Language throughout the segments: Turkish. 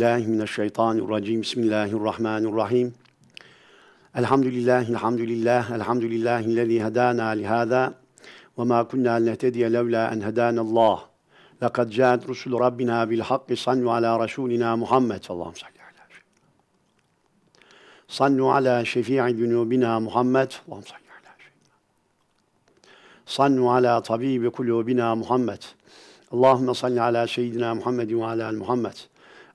billahi mineşşeytanirracim. Bismillahirrahmanirrahim. Elhamdülillah, elhamdülillah, elhamdülillah, lezi hedana lihada ve ma kunna nehtediye levla en Allah. Lekad câet rusul rabbina bil hakki sannu ala rasulina Muhammed sallallahu aleyhi ve sellem. Sannu ala şefii cunubina Muhammed sallallahu aleyhi Sannu ala tabibi kulubina Muhammed. Allahümme salli ala seyyidina Muhammed ve ala Muhammed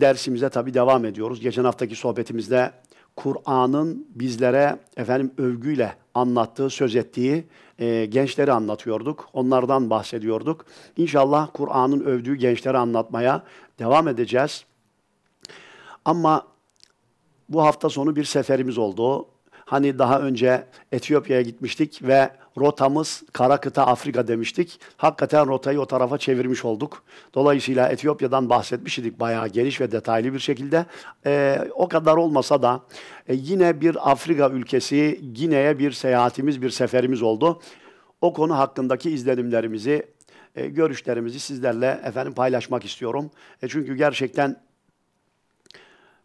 dersimize tabi devam ediyoruz. Geçen haftaki sohbetimizde Kur'an'ın bizlere efendim övgüyle anlattığı, söz ettiği e, gençleri anlatıyorduk. Onlardan bahsediyorduk. İnşallah Kur'an'ın övdüğü gençleri anlatmaya devam edeceğiz. Ama bu hafta sonu bir seferimiz oldu. Hani daha önce Etiyopya'ya gitmiştik ve rotamız kara kıta Afrika demiştik. Hakikaten rotayı o tarafa çevirmiş olduk. Dolayısıyla Etiyopya'dan bahsetmiş idik bayağı geniş ve detaylı bir şekilde. E, o kadar olmasa da e, yine bir Afrika ülkesi Gine'ye bir seyahatimiz, bir seferimiz oldu. O konu hakkındaki izlenimlerimizi, e, görüşlerimizi sizlerle efendim paylaşmak istiyorum. E, çünkü gerçekten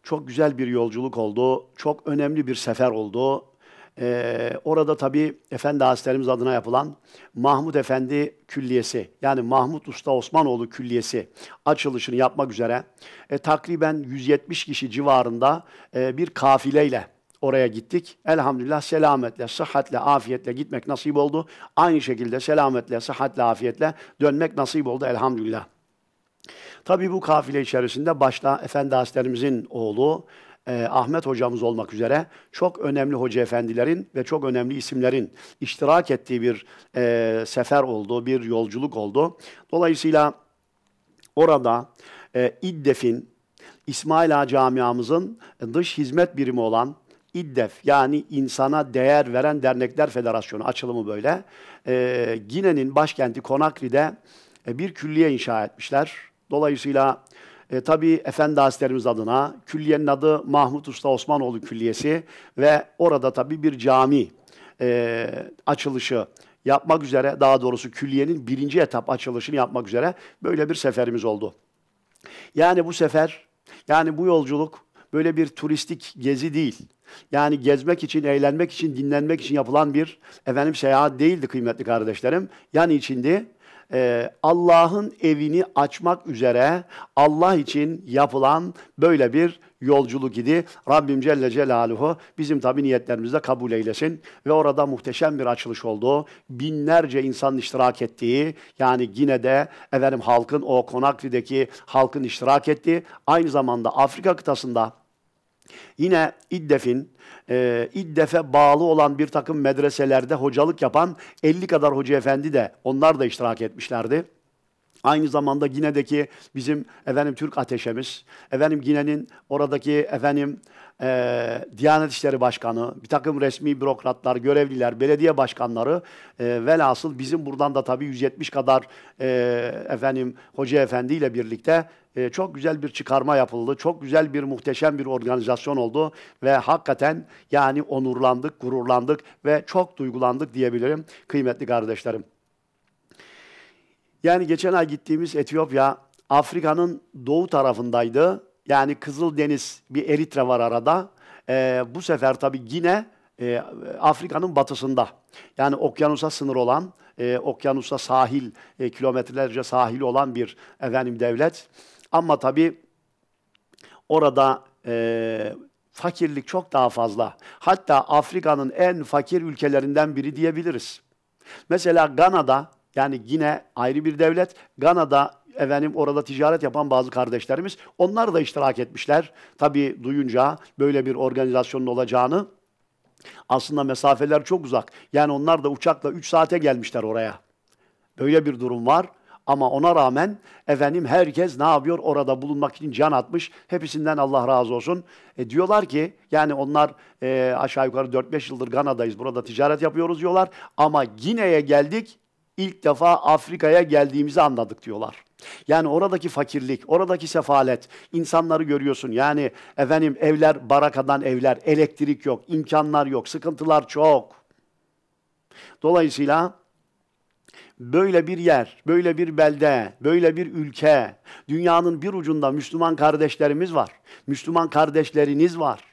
çok güzel bir yolculuk oldu, çok önemli bir sefer oldu. Ee, orada tabii Efendi Hazretlerimiz adına yapılan Mahmud Efendi Külliyesi yani Mahmut Usta Osmanoğlu Külliyesi açılışını yapmak üzere e, takriben 170 kişi civarında e, bir kafileyle oraya gittik. Elhamdülillah selametle, sıhhatle, afiyetle gitmek nasip oldu. Aynı şekilde selametle, sıhhatle, afiyetle dönmek nasip oldu elhamdülillah. Tabii bu kafile içerisinde başta Efendi Hazretlerimizin oğlu e, Ahmet hocamız olmak üzere çok önemli hoca efendilerin ve çok önemli isimlerin iştirak ettiği bir e, sefer oldu, bir yolculuk oldu. Dolayısıyla orada e, İddef'in, İsmail Ağa camiamızın dış hizmet birimi olan İddef yani insana değer veren dernekler federasyonu açılımı böyle. E, Gine'nin başkenti Konakri'de e, bir külliye inşa etmişler. Dolayısıyla e, tabii Efendi Hazretlerimiz adına külliyenin adı Mahmut Usta Osmanoğlu Külliyesi ve orada tabii bir cami e, açılışı yapmak üzere daha doğrusu külliyenin birinci etap açılışını yapmak üzere böyle bir seferimiz oldu. Yani bu sefer yani bu yolculuk böyle bir turistik gezi değil. Yani gezmek için, eğlenmek için, dinlenmek için yapılan bir efendim seyahat değildi kıymetli kardeşlerim. Yani içindi e, Allah'ın evini açmak üzere Allah için yapılan böyle bir yolculuk idi. Rabbim Celle Celaluhu bizim tabi niyetlerimizde kabul eylesin. Ve orada muhteşem bir açılış oldu. Binlerce insan iştirak ettiği yani yine de efendim halkın o konaklideki halkın iştirak ettiği aynı zamanda Afrika kıtasında Yine İddef'in, e, İddef'e bağlı olan bir takım medreselerde hocalık yapan 50 kadar hoca efendi de onlar da iştirak etmişlerdi. Aynı zamanda Gine'deki bizim efendim Türk ateşemiz, efendim Gine'nin oradaki efendim e, Diyanet İşleri Başkanı, bir takım resmi bürokratlar, görevliler, belediye başkanları e, velhasıl bizim buradan da tabii 170 kadar e, efendim Hoca Efendi ile birlikte e, çok güzel bir çıkarma yapıldı. Çok güzel bir muhteşem bir organizasyon oldu ve hakikaten yani onurlandık, gururlandık ve çok duygulandık diyebilirim kıymetli kardeşlerim. Yani geçen ay gittiğimiz Etiyopya Afrika'nın doğu tarafındaydı. Yani Kızıl Deniz bir Eritre var arada. Ee, bu sefer tabii yine e, Afrika'nın batısında. Yani okyanusa sınır olan, e, okyanusa sahil, e, kilometrelerce sahil olan bir efendim devlet. Ama tabii orada e, fakirlik çok daha fazla. Hatta Afrika'nın en fakir ülkelerinden biri diyebiliriz. Mesela Gana'da yani yine ayrı bir devlet. Gana'da efendim orada ticaret yapan bazı kardeşlerimiz onlar da iştirak etmişler. Tabii duyunca böyle bir organizasyonun olacağını aslında mesafeler çok uzak. Yani onlar da uçakla 3 saate gelmişler oraya. Böyle bir durum var. Ama ona rağmen efendim herkes ne yapıyor? Orada bulunmak için can atmış. Hepsinden Allah razı olsun. E, diyorlar ki yani onlar e, aşağı yukarı 4-5 yıldır Gana'dayız. Burada ticaret yapıyoruz diyorlar. Ama Gine'ye geldik ilk defa Afrika'ya geldiğimizi anladık diyorlar. Yani oradaki fakirlik, oradaki sefalet, insanları görüyorsun. Yani efendim evler barakadan evler, elektrik yok, imkanlar yok, sıkıntılar çok. Dolayısıyla böyle bir yer, böyle bir belde, böyle bir ülke, dünyanın bir ucunda Müslüman kardeşlerimiz var. Müslüman kardeşleriniz var.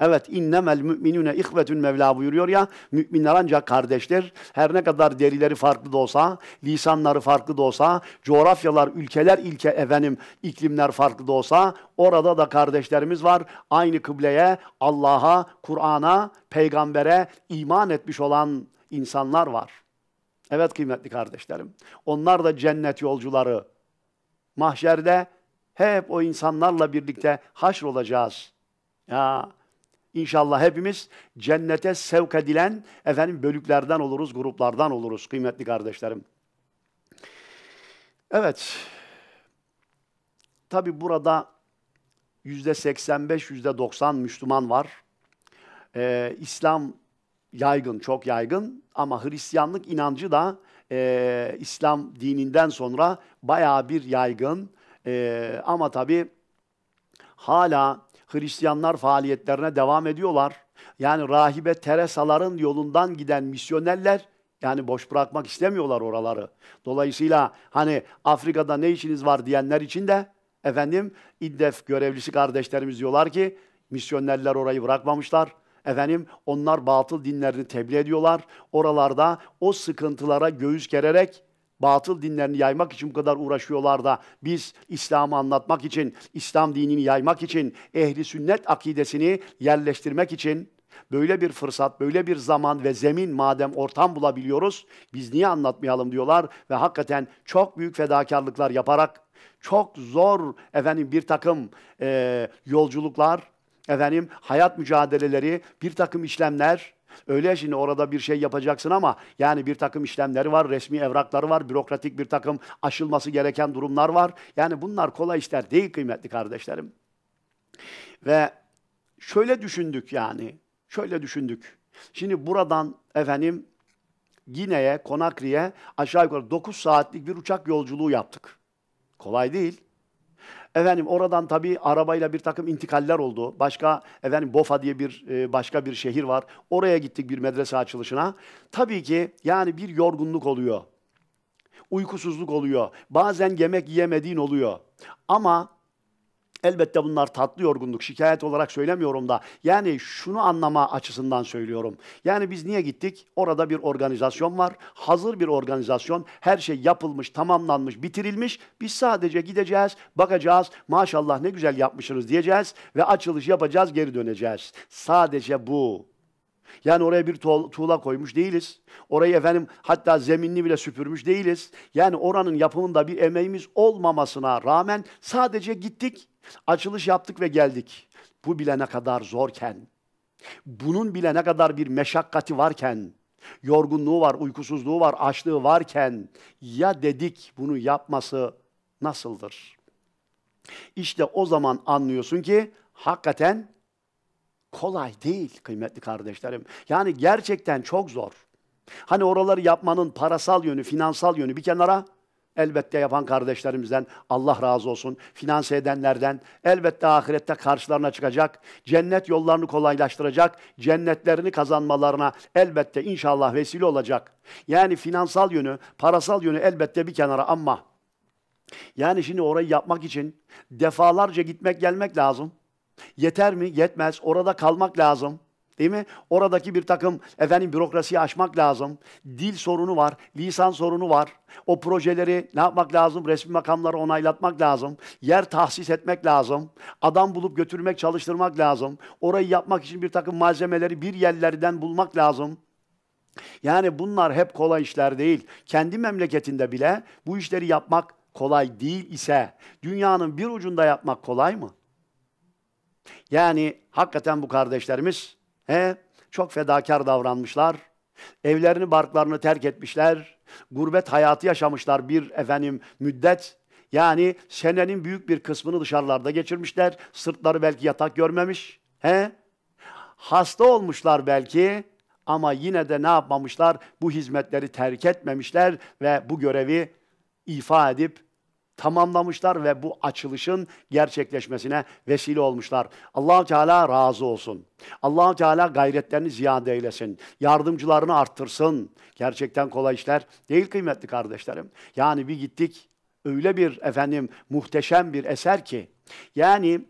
Evet innemel müminüne ihvetün Mevla buyuruyor ya müminler ancak kardeşler her ne kadar derileri farklı da olsa lisanları farklı da olsa coğrafyalar ülkeler ilke efendim iklimler farklı da olsa orada da kardeşlerimiz var aynı kıbleye Allah'a Kur'an'a peygambere iman etmiş olan insanlar var. Evet kıymetli kardeşlerim onlar da cennet yolcuları mahşerde hep o insanlarla birlikte haşr olacağız. Ya İnşallah hepimiz cennete sevk edilen efendim bölüklerden oluruz, gruplardan oluruz kıymetli kardeşlerim. Evet. Tabi burada yüzde 85, yüzde 90 Müslüman var. Ee, İslam yaygın, çok yaygın ama Hristiyanlık inancı da e, İslam dininden sonra baya bir yaygın. E, ama tabi hala Hristiyanlar faaliyetlerine devam ediyorlar. Yani rahibe Teresaların yolundan giden misyonerler yani boş bırakmak istemiyorlar oraları. Dolayısıyla hani Afrika'da ne işiniz var diyenler için de efendim İddef görevlisi kardeşlerimiz diyorlar ki misyonerler orayı bırakmamışlar. Efendim onlar batıl dinlerini tebliğ ediyorlar. Oralarda o sıkıntılara göğüs gererek batıl dinlerini yaymak için bu kadar uğraşıyorlar da biz İslam'ı anlatmak için, İslam dinini yaymak için, ehli sünnet akidesini yerleştirmek için böyle bir fırsat, böyle bir zaman ve zemin madem ortam bulabiliyoruz, biz niye anlatmayalım diyorlar ve hakikaten çok büyük fedakarlıklar yaparak çok zor efendim bir takım e, yolculuklar, efendim hayat mücadeleleri, bir takım işlemler Öyle şimdi orada bir şey yapacaksın ama yani bir takım işlemleri var, resmi evrakları var, bürokratik bir takım aşılması gereken durumlar var. Yani bunlar kolay işler değil kıymetli kardeşlerim. Ve şöyle düşündük yani, şöyle düşündük. Şimdi buradan efendim Gine'ye, Konakri'ye aşağı yukarı 9 saatlik bir uçak yolculuğu yaptık. Kolay değil. Efendim oradan tabii arabayla bir takım intikaller oldu. Başka efendim Bofa diye bir e, başka bir şehir var. Oraya gittik bir medrese açılışına. Tabii ki yani bir yorgunluk oluyor. Uykusuzluk oluyor. Bazen yemek yiyemediğin oluyor. Ama Elbette bunlar tatlı yorgunluk, şikayet olarak söylemiyorum da. Yani şunu anlama açısından söylüyorum. Yani biz niye gittik? Orada bir organizasyon var. Hazır bir organizasyon. Her şey yapılmış, tamamlanmış, bitirilmiş. Biz sadece gideceğiz, bakacağız. Maşallah ne güzel yapmışsınız diyeceğiz ve açılış yapacağız, geri döneceğiz. Sadece bu. Yani oraya bir tuğla koymuş değiliz. Orayı efendim hatta zeminini bile süpürmüş değiliz. Yani oranın yapımında bir emeğimiz olmamasına rağmen sadece gittik, açılış yaptık ve geldik. Bu bile ne kadar zorken, bunun bile ne kadar bir meşakkati varken, yorgunluğu var, uykusuzluğu var, açlığı varken ya dedik bunu yapması nasıldır? İşte o zaman anlıyorsun ki hakikaten kolay değil kıymetli kardeşlerim. Yani gerçekten çok zor. Hani oraları yapmanın parasal yönü, finansal yönü bir kenara elbette yapan kardeşlerimizden Allah razı olsun. Finanse edenlerden elbette ahirette karşılarına çıkacak. Cennet yollarını kolaylaştıracak. Cennetlerini kazanmalarına elbette inşallah vesile olacak. Yani finansal yönü, parasal yönü elbette bir kenara ama yani şimdi orayı yapmak için defalarca gitmek gelmek lazım. Yeter mi? Yetmez. Orada kalmak lazım. Değil mi? Oradaki bir takım efendim bürokrasiyi aşmak lazım. Dil sorunu var, lisan sorunu var. O projeleri ne yapmak lazım? Resmi makamları onaylatmak lazım. Yer tahsis etmek lazım. Adam bulup götürmek, çalıştırmak lazım. Orayı yapmak için bir takım malzemeleri bir yerlerden bulmak lazım. Yani bunlar hep kolay işler değil. Kendi memleketinde bile bu işleri yapmak kolay değil ise dünyanın bir ucunda yapmak kolay mı? Yani hakikaten bu kardeşlerimiz he, çok fedakar davranmışlar. Evlerini, barklarını terk etmişler. Gurbet hayatı yaşamışlar bir efendim müddet. Yani senenin büyük bir kısmını dışarılarda geçirmişler. Sırtları belki yatak görmemiş. He? Hasta olmuşlar belki ama yine de ne yapmamışlar? Bu hizmetleri terk etmemişler ve bu görevi ifa edip tamamlamışlar ve bu açılışın gerçekleşmesine vesile olmuşlar. Allah Teala razı olsun. Allah Teala gayretlerini ziyade eylesin. Yardımcılarını arttırsın. Gerçekten kolay işler değil kıymetli kardeşlerim. Yani bir gittik öyle bir efendim muhteşem bir eser ki yani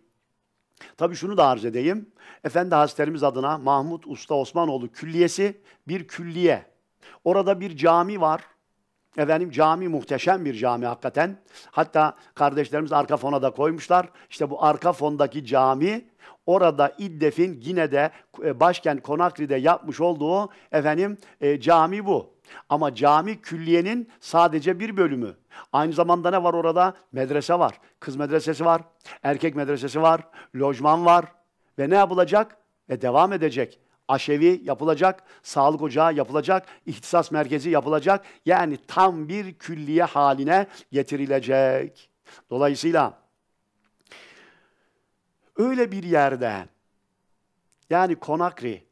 Tabii şunu da arz edeyim. Efendi Hazretlerimiz adına Mahmut Usta Osmanoğlu Külliyesi bir külliye. Orada bir cami var. Efendim cami muhteşem bir cami hakikaten. Hatta kardeşlerimiz arka fona da koymuşlar. İşte bu arka fondaki cami orada İddef'in Gine'de de e, başkent Konakri'de yapmış olduğu efendim e, cami bu. Ama cami külliyenin sadece bir bölümü. Aynı zamanda ne var orada? Medrese var. Kız medresesi var. Erkek medresesi var. Lojman var. Ve ne yapılacak? Ve devam edecek aşevi yapılacak, sağlık ocağı yapılacak, ihtisas merkezi yapılacak. Yani tam bir külliye haline getirilecek. Dolayısıyla öyle bir yerde yani Konakri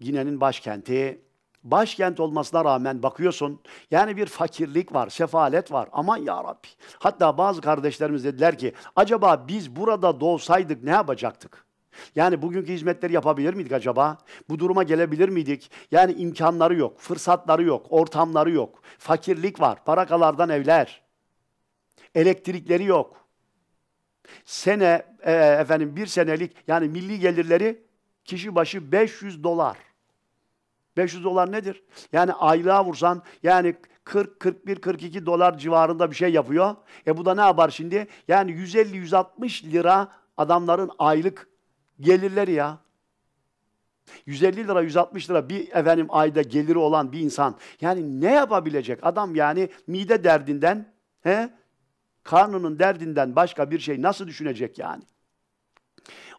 Gine'nin başkenti başkent olmasına rağmen bakıyorsun yani bir fakirlik var, sefalet var. Aman ya Rabbi. Hatta bazı kardeşlerimiz dediler ki acaba biz burada doğsaydık ne yapacaktık? Yani bugünkü hizmetleri yapabilir miydik acaba? Bu duruma gelebilir miydik? Yani imkanları yok, fırsatları yok, ortamları yok. Fakirlik var, parakalardan evler. Elektrikleri yok. Sene, e, efendim bir senelik yani milli gelirleri kişi başı 500 dolar. 500 dolar nedir? Yani aylığa vursan yani 40, 41, 42 dolar civarında bir şey yapıyor. E bu da ne yapar şimdi? Yani 150-160 lira adamların aylık gelirleri ya. 150 lira, 160 lira bir efendim ayda geliri olan bir insan. Yani ne yapabilecek? Adam yani mide derdinden, he? karnının derdinden başka bir şey nasıl düşünecek yani?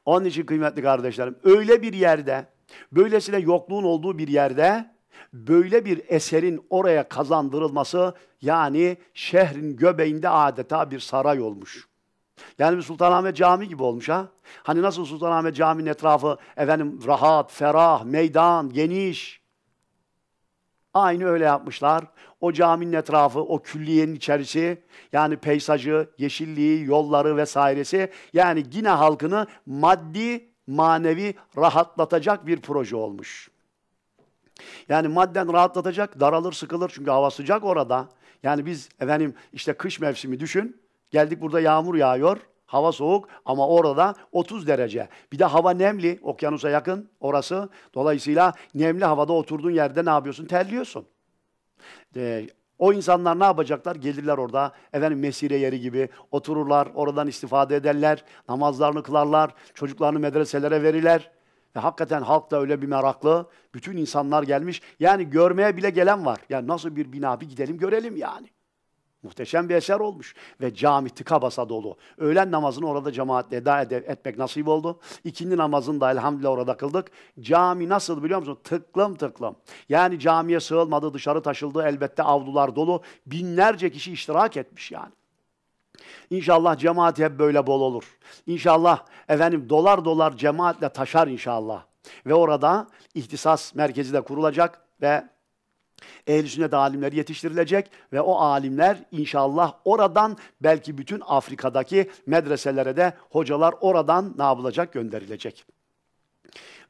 Onun için kıymetli kardeşlerim, öyle bir yerde, böylesine yokluğun olduğu bir yerde böyle bir eserin oraya kazandırılması yani şehrin göbeğinde adeta bir saray olmuş. Yani bir Sultanahmet cami gibi olmuş ha. Hani nasıl Sultanahmet Camii'nin etrafı efendim rahat, ferah, meydan, geniş. Aynı öyle yapmışlar. O caminin etrafı, o külliyenin içerisi, yani peysajı, yeşilliği, yolları vesairesi, yani yine halkını maddi, manevi rahatlatacak bir proje olmuş. Yani madden rahatlatacak, daralır, sıkılır çünkü hava sıcak orada. Yani biz efendim işte kış mevsimi düşün, Geldik burada yağmur yağıyor. Hava soğuk ama orada 30 derece. Bir de hava nemli, okyanusa yakın orası. Dolayısıyla nemli havada oturduğun yerde ne yapıyorsun? Terliyorsun. Ee, o insanlar ne yapacaklar? Gelirler orada efendim mesire yeri gibi otururlar, oradan istifade ederler, namazlarını kılarlar, çocuklarını medreselere verirler. Ve hakikaten halk da öyle bir meraklı. Bütün insanlar gelmiş. Yani görmeye bile gelen var. Yani nasıl bir bina bir gidelim görelim yani. Muhteşem bir eser olmuş ve cami tıka basa dolu. Öğlen namazını orada cemaatle eda ed- etmek nasip oldu. İkinci namazını da elhamdülillah orada kıldık. Cami nasıl biliyor musun? Tıklım tıklım. Yani camiye sığılmadı, dışarı taşıldı. Elbette avlular dolu. Binlerce kişi iştirak etmiş yani. İnşallah cemaat hep böyle bol olur. İnşallah efendim dolar dolar cemaatle taşar inşallah. Ve orada ihtisas merkezi de kurulacak ve Ehl-i sünnet alimleri yetiştirilecek ve o alimler inşallah oradan belki bütün Afrika'daki medreselere de hocalar oradan ne yapılacak gönderilecek.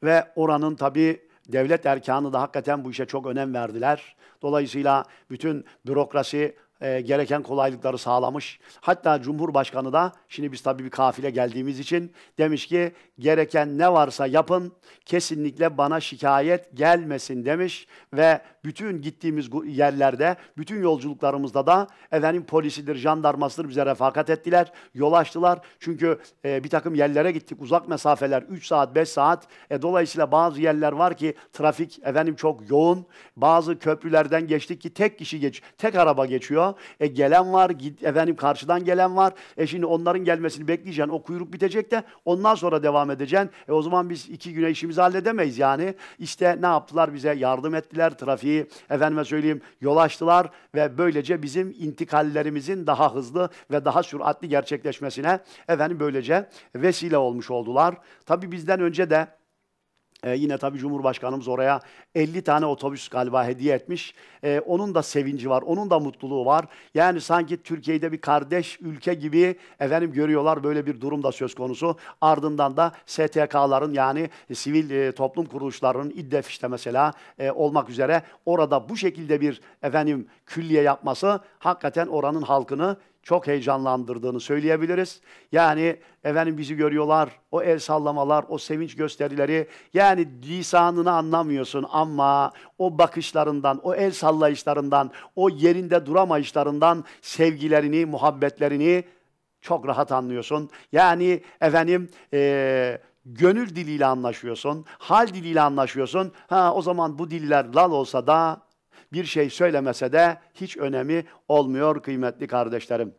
Ve oranın tabi devlet erkanı da hakikaten bu işe çok önem verdiler. Dolayısıyla bütün bürokrasi, e, gereken kolaylıkları sağlamış. Hatta Cumhurbaşkanı da şimdi biz tabii bir kafile geldiğimiz için demiş ki gereken ne varsa yapın kesinlikle bana şikayet gelmesin demiş ve bütün gittiğimiz yerlerde, bütün yolculuklarımızda da efendim polisidir, jandarmasıdır bize refakat ettiler, yol açtılar. Çünkü e, bir takım yerlere gittik uzak mesafeler 3 saat, 5 saat. E, dolayısıyla bazı yerler var ki trafik efendim çok yoğun. Bazı köprülerden geçtik ki tek kişi geç, tek araba geçiyor oluyor. E gelen var, git, efendim karşıdan gelen var. E şimdi onların gelmesini bekleyeceksin. O kuyruk bitecek de ondan sonra devam edeceksin. E o zaman biz iki güne işimizi halledemeyiz yani. İşte ne yaptılar bize? Yardım ettiler trafiği. Efendime söyleyeyim yol açtılar ve böylece bizim intikallerimizin daha hızlı ve daha süratli gerçekleşmesine efendim böylece vesile olmuş oldular. Tabi bizden önce de ee, yine tabii Cumhurbaşkanımız oraya 50 tane otobüs galiba hediye etmiş. ee, onun da sevinci var, onun da mutluluğu var. Yani sanki Türkiye'de bir kardeş ülke gibi efendim görüyorlar böyle bir durum da söz konusu. Ardından da STK'ların yani sivil e, toplum kuruluşlarının İDDEF işte mesela e, olmak üzere orada bu şekilde bir efendim külliye yapması hakikaten oranın halkını çok heyecanlandırdığını söyleyebiliriz. Yani efendim bizi görüyorlar, o el sallamalar, o sevinç gösterileri. Yani lisanını anlamıyorsun ama o bakışlarından, o el sallayışlarından, o yerinde duramayışlarından sevgilerini, muhabbetlerini çok rahat anlıyorsun. Yani efendim e, gönül diliyle anlaşıyorsun, hal diliyle anlaşıyorsun. Ha o zaman bu diller lal olsa da bir şey söylemese de hiç önemi olmuyor kıymetli kardeşlerim.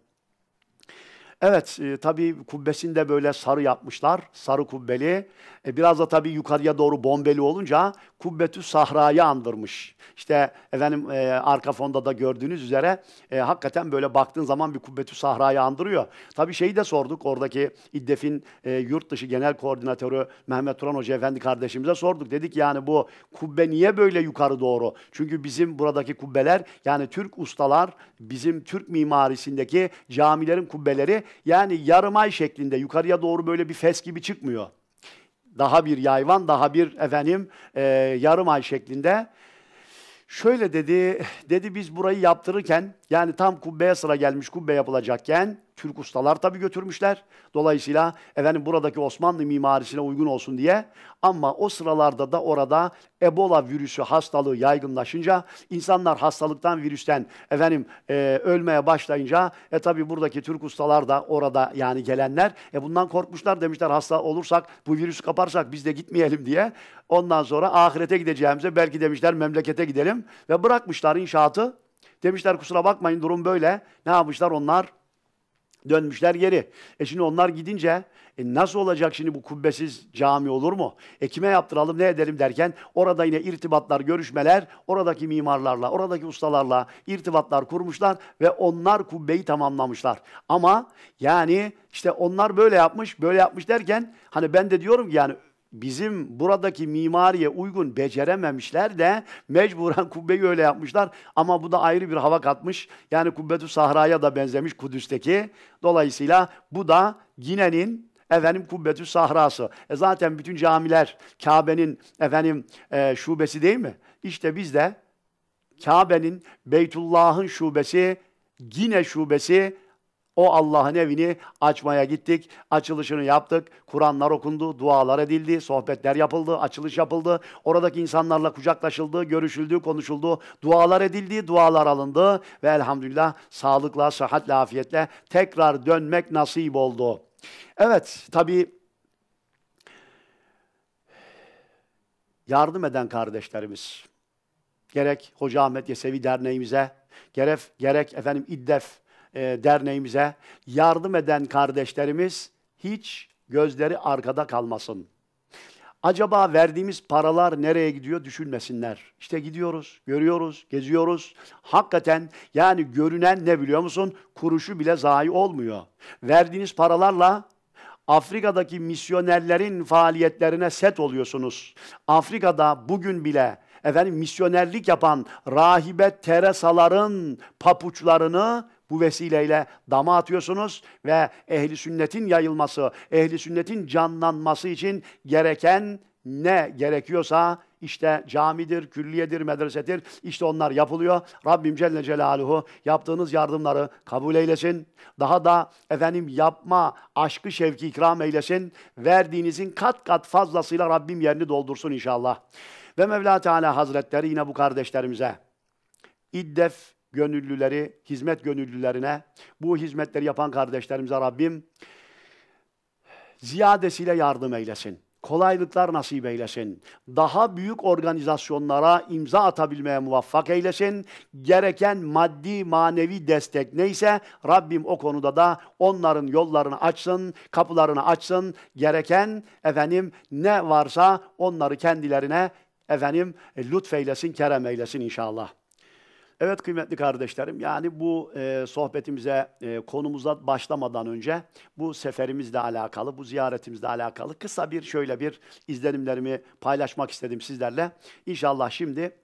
Evet, e, tabii kubbesinde böyle sarı yapmışlar, sarı kubbeli. E, biraz da tabii yukarıya doğru bombeli olunca kubbetü sahrayı andırmış. İşte efendim e, arka fonda da gördüğünüz üzere e, hakikaten böyle baktığın zaman bir kubbetü sahrayı andırıyor. Tabii şeyi de sorduk, oradaki İddef'in e, yurt dışı genel koordinatörü Mehmet Turan Hoca Efendi kardeşimize sorduk. Dedik yani bu kubbe niye böyle yukarı doğru? Çünkü bizim buradaki kubbeler yani Türk ustalar, bizim Türk mimarisindeki camilerin kubbeleri yani yarım ay şeklinde yukarıya doğru böyle bir fes gibi çıkmıyor. Daha bir yayvan, daha bir efendim e, yarım ay şeklinde. Şöyle dedi, dedi biz burayı yaptırırken yani tam kubbeye sıra gelmiş kubbe yapılacakken Türk ustalar tabii götürmüşler. Dolayısıyla efendim buradaki Osmanlı mimarisine uygun olsun diye. Ama o sıralarda da orada Ebola virüsü hastalığı yaygınlaşınca insanlar hastalıktan virüsten efendim e, ölmeye başlayınca e tabii buradaki Türk ustalar da orada yani gelenler e bundan korkmuşlar demişler hasta olursak bu virüsü kaparsak biz de gitmeyelim diye. Ondan sonra ahirete gideceğimize belki demişler memlekete gidelim ve bırakmışlar inşaatı Demişler kusura bakmayın durum böyle. Ne yapmışlar onlar? Dönmüşler geri. E şimdi onlar gidince e nasıl olacak şimdi bu kubbesiz cami olur mu? E kime yaptıralım ne edelim derken orada yine irtibatlar, görüşmeler oradaki mimarlarla, oradaki ustalarla irtibatlar kurmuşlar ve onlar kubbeyi tamamlamışlar. Ama yani işte onlar böyle yapmış, böyle yapmış derken hani ben de diyorum ki yani bizim buradaki mimariye uygun becerememişler de mecburen kubbeyi öyle yapmışlar. Ama bu da ayrı bir hava katmış. Yani Kubbetü Sahra'ya da benzemiş Kudüs'teki. Dolayısıyla bu da Gine'nin efendim Kubbetü Sahra'sı. E zaten bütün camiler Kabe'nin efendim e, şubesi değil mi? İşte biz de Kabe'nin Beytullah'ın şubesi, Gine şubesi o Allah'ın evini açmaya gittik. Açılışını yaptık. Kur'anlar okundu, dualar edildi, sohbetler yapıldı, açılış yapıldı. Oradaki insanlarla kucaklaşıldı, görüşüldü, konuşuldu. Dualar edildi, dualar alındı ve elhamdülillah sağlıkla, sıhhatle, afiyetle tekrar dönmek nasip oldu. Evet, tabii yardım eden kardeşlerimiz, gerek Hoca Ahmet Yesevi Derneğimize, gerek, gerek efendim İddef e, derneğimize yardım eden kardeşlerimiz hiç gözleri arkada kalmasın. Acaba verdiğimiz paralar nereye gidiyor düşünmesinler. İşte gidiyoruz, görüyoruz, geziyoruz. Hakikaten yani görünen ne biliyor musun? Kuruşu bile zayi olmuyor. Verdiğiniz paralarla Afrika'daki misyonerlerin faaliyetlerine set oluyorsunuz. Afrika'da bugün bile efendim misyonerlik yapan rahibe Teresa'ların papuçlarını bu vesileyle dama atıyorsunuz ve ehli sünnetin yayılması, ehli sünnetin canlanması için gereken ne gerekiyorsa işte camidir, külliyedir, medresedir. İşte onlar yapılıyor. Rabbim Celle Celaluhu yaptığınız yardımları kabul eylesin. Daha da efendim yapma aşkı şevki ikram eylesin. Verdiğinizin kat kat fazlasıyla Rabbim yerini doldursun inşallah. Ve Mevla Teala Hazretleri yine bu kardeşlerimize iddef gönüllüleri, hizmet gönüllülerine, bu hizmetleri yapan kardeşlerimize Rabbim ziyadesiyle yardım eylesin. Kolaylıklar nasip eylesin. Daha büyük organizasyonlara imza atabilmeye muvaffak eylesin. Gereken maddi manevi destek neyse Rabbim o konuda da onların yollarını açsın, kapılarını açsın. Gereken efendim ne varsa onları kendilerine efendim e, lütfeylesin, kerem eylesin inşallah. Evet kıymetli kardeşlerim yani bu e, sohbetimize e, konumuza başlamadan önce bu seferimizle alakalı, bu ziyaretimizle alakalı kısa bir şöyle bir izlenimlerimi paylaşmak istedim sizlerle. İnşallah şimdi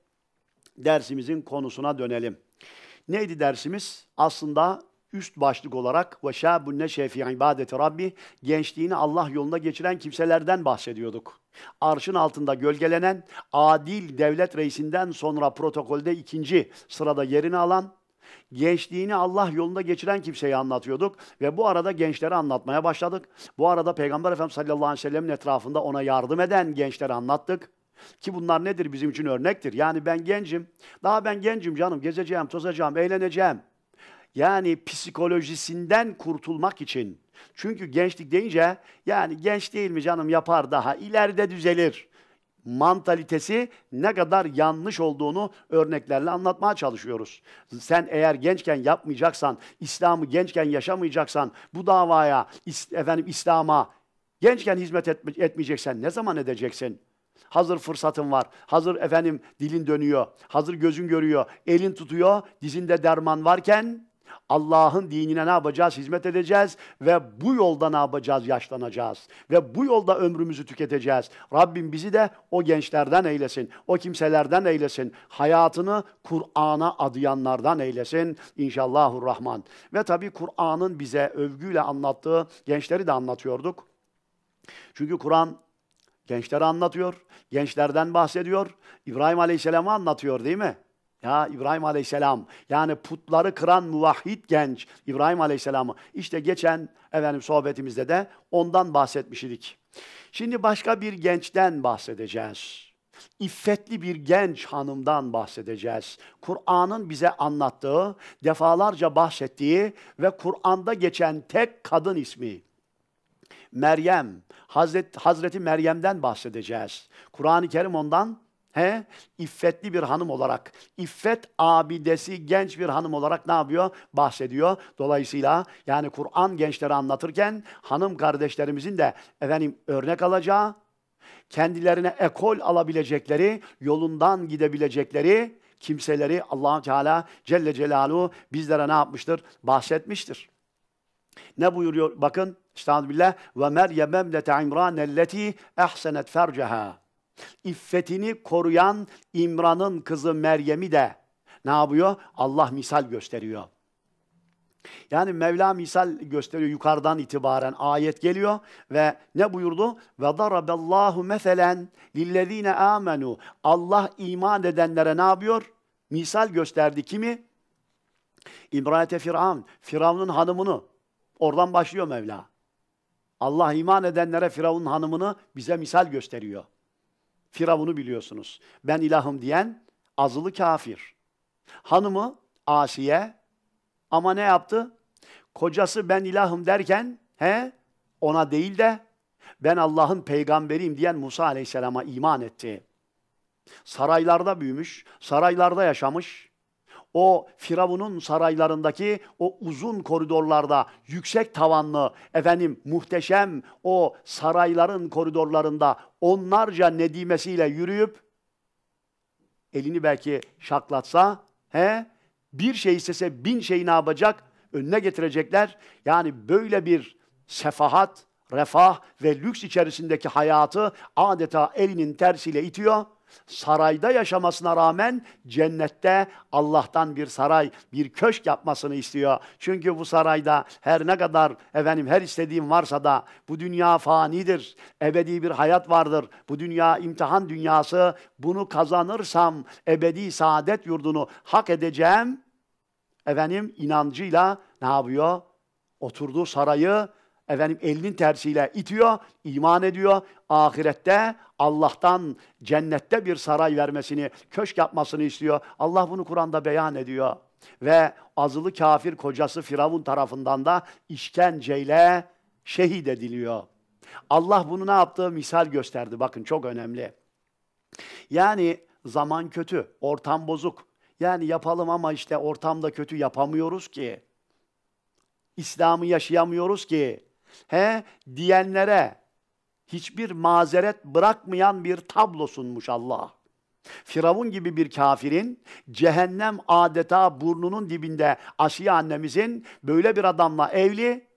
dersimizin konusuna dönelim. Neydi dersimiz? Aslında üst başlık olarak ve şâbun neşe fi ibadeti rabbi gençliğini Allah yolunda geçiren kimselerden bahsediyorduk. Arşın altında gölgelenen adil devlet reisinden sonra protokolde ikinci sırada yerini alan Gençliğini Allah yolunda geçiren kimseyi anlatıyorduk ve bu arada gençleri anlatmaya başladık. Bu arada Peygamber Efendimiz sallallahu aleyhi ve sellemin etrafında ona yardım eden gençleri anlattık. Ki bunlar nedir bizim için örnektir. Yani ben gencim, daha ben gencim canım, gezeceğim, tozacağım, eğleneceğim. Yani psikolojisinden kurtulmak için. Çünkü gençlik deyince yani genç değil mi canım yapar daha ileride düzelir mantalitesi ne kadar yanlış olduğunu örneklerle anlatmaya çalışıyoruz. Sen eğer gençken yapmayacaksan, İslam'ı gençken yaşamayacaksan, bu davaya, efendim İslam'a gençken hizmet etme, etmeyeceksen ne zaman edeceksin? Hazır fırsatın var. Hazır efendim dilin dönüyor. Hazır gözün görüyor. Elin tutuyor. Dizinde derman varken Allah'ın dinine ne yapacağız? Hizmet edeceğiz ve bu yolda ne yapacağız? Yaşlanacağız. Ve bu yolda ömrümüzü tüketeceğiz. Rabbim bizi de o gençlerden eylesin. O kimselerden eylesin. Hayatını Kur'an'a adayanlardan eylesin. İnşallahurrahman. Ve tabii Kur'an'ın bize övgüyle anlattığı gençleri de anlatıyorduk. Çünkü Kur'an gençleri anlatıyor, gençlerden bahsediyor, İbrahim Aleyhisselam'ı anlatıyor değil mi? Ya İbrahim Aleyhisselam yani putları kıran muvahhid genç İbrahim Aleyhisselam'ı işte geçen efendim sohbetimizde de ondan bahsetmiştik. Şimdi başka bir gençten bahsedeceğiz. İffetli bir genç hanımdan bahsedeceğiz. Kur'an'ın bize anlattığı, defalarca bahsettiği ve Kur'an'da geçen tek kadın ismi. Meryem, Hazret, Hazreti Meryem'den bahsedeceğiz. Kur'an-ı Kerim ondan He? İffetli bir hanım olarak, iffet abidesi genç bir hanım olarak ne yapıyor? Bahsediyor. Dolayısıyla yani Kur'an gençlere anlatırken hanım kardeşlerimizin de efendim örnek alacağı, kendilerine ekol alabilecekleri, yolundan gidebilecekleri kimseleri allah Teala Celle Celalu bizlere ne yapmıştır? Bahsetmiştir. Ne buyuruyor? Bakın, Estağfirullah. Ve Meryem emlete İmran elleti ehsenet ferceha. İffetini koruyan İmran'ın kızı Meryem'i de ne yapıyor? Allah misal gösteriyor. Yani Mevla misal gösteriyor yukarıdan itibaren ayet geliyor ve ne buyurdu? Ve daraballahu meselen lillezine amenu. Allah iman edenlere ne yapıyor? Misal gösterdi kimi? İmrate Firavun, Firavun'un hanımını. Oradan başlıyor Mevla. Allah iman edenlere Firavun'un hanımını bize misal gösteriyor. Firavun'u biliyorsunuz. Ben ilahım diyen azılı kafir. Hanımı Asiye ama ne yaptı? Kocası ben ilahım derken he ona değil de ben Allah'ın peygamberiyim diyen Musa Aleyhisselam'a iman etti. Saraylarda büyümüş, saraylarda yaşamış o Firavun'un saraylarındaki o uzun koridorlarda yüksek tavanlı efendim muhteşem o sarayların koridorlarında onlarca nedimesiyle yürüyüp elini belki şaklatsa he bir şey istese bin şey ne yapacak? Önüne getirecekler. Yani böyle bir sefahat, refah ve lüks içerisindeki hayatı adeta elinin tersiyle itiyor sarayda yaşamasına rağmen cennette Allah'tan bir saray, bir köşk yapmasını istiyor. Çünkü bu sarayda her ne kadar efendim her istediğim varsa da bu dünya fanidir. Ebedi bir hayat vardır. Bu dünya imtihan dünyası. Bunu kazanırsam ebedi saadet yurdunu hak edeceğim. Efendim inancıyla ne yapıyor? Oturduğu sarayı efendim elinin tersiyle itiyor, iman ediyor. Ahirette Allah'tan cennette bir saray vermesini, köşk yapmasını istiyor. Allah bunu Kur'an'da beyan ediyor. Ve azılı kafir kocası Firavun tarafından da işkenceyle şehit ediliyor. Allah bunu ne yaptığı misal gösterdi. Bakın çok önemli. Yani zaman kötü, ortam bozuk. Yani yapalım ama işte ortamda kötü yapamıyoruz ki. İslam'ı yaşayamıyoruz ki. He diyenlere hiçbir mazeret bırakmayan bir tablo sunmuş Allah. Firavun gibi bir kafirin cehennem adeta burnunun dibinde Asiye annemizin böyle bir adamla evli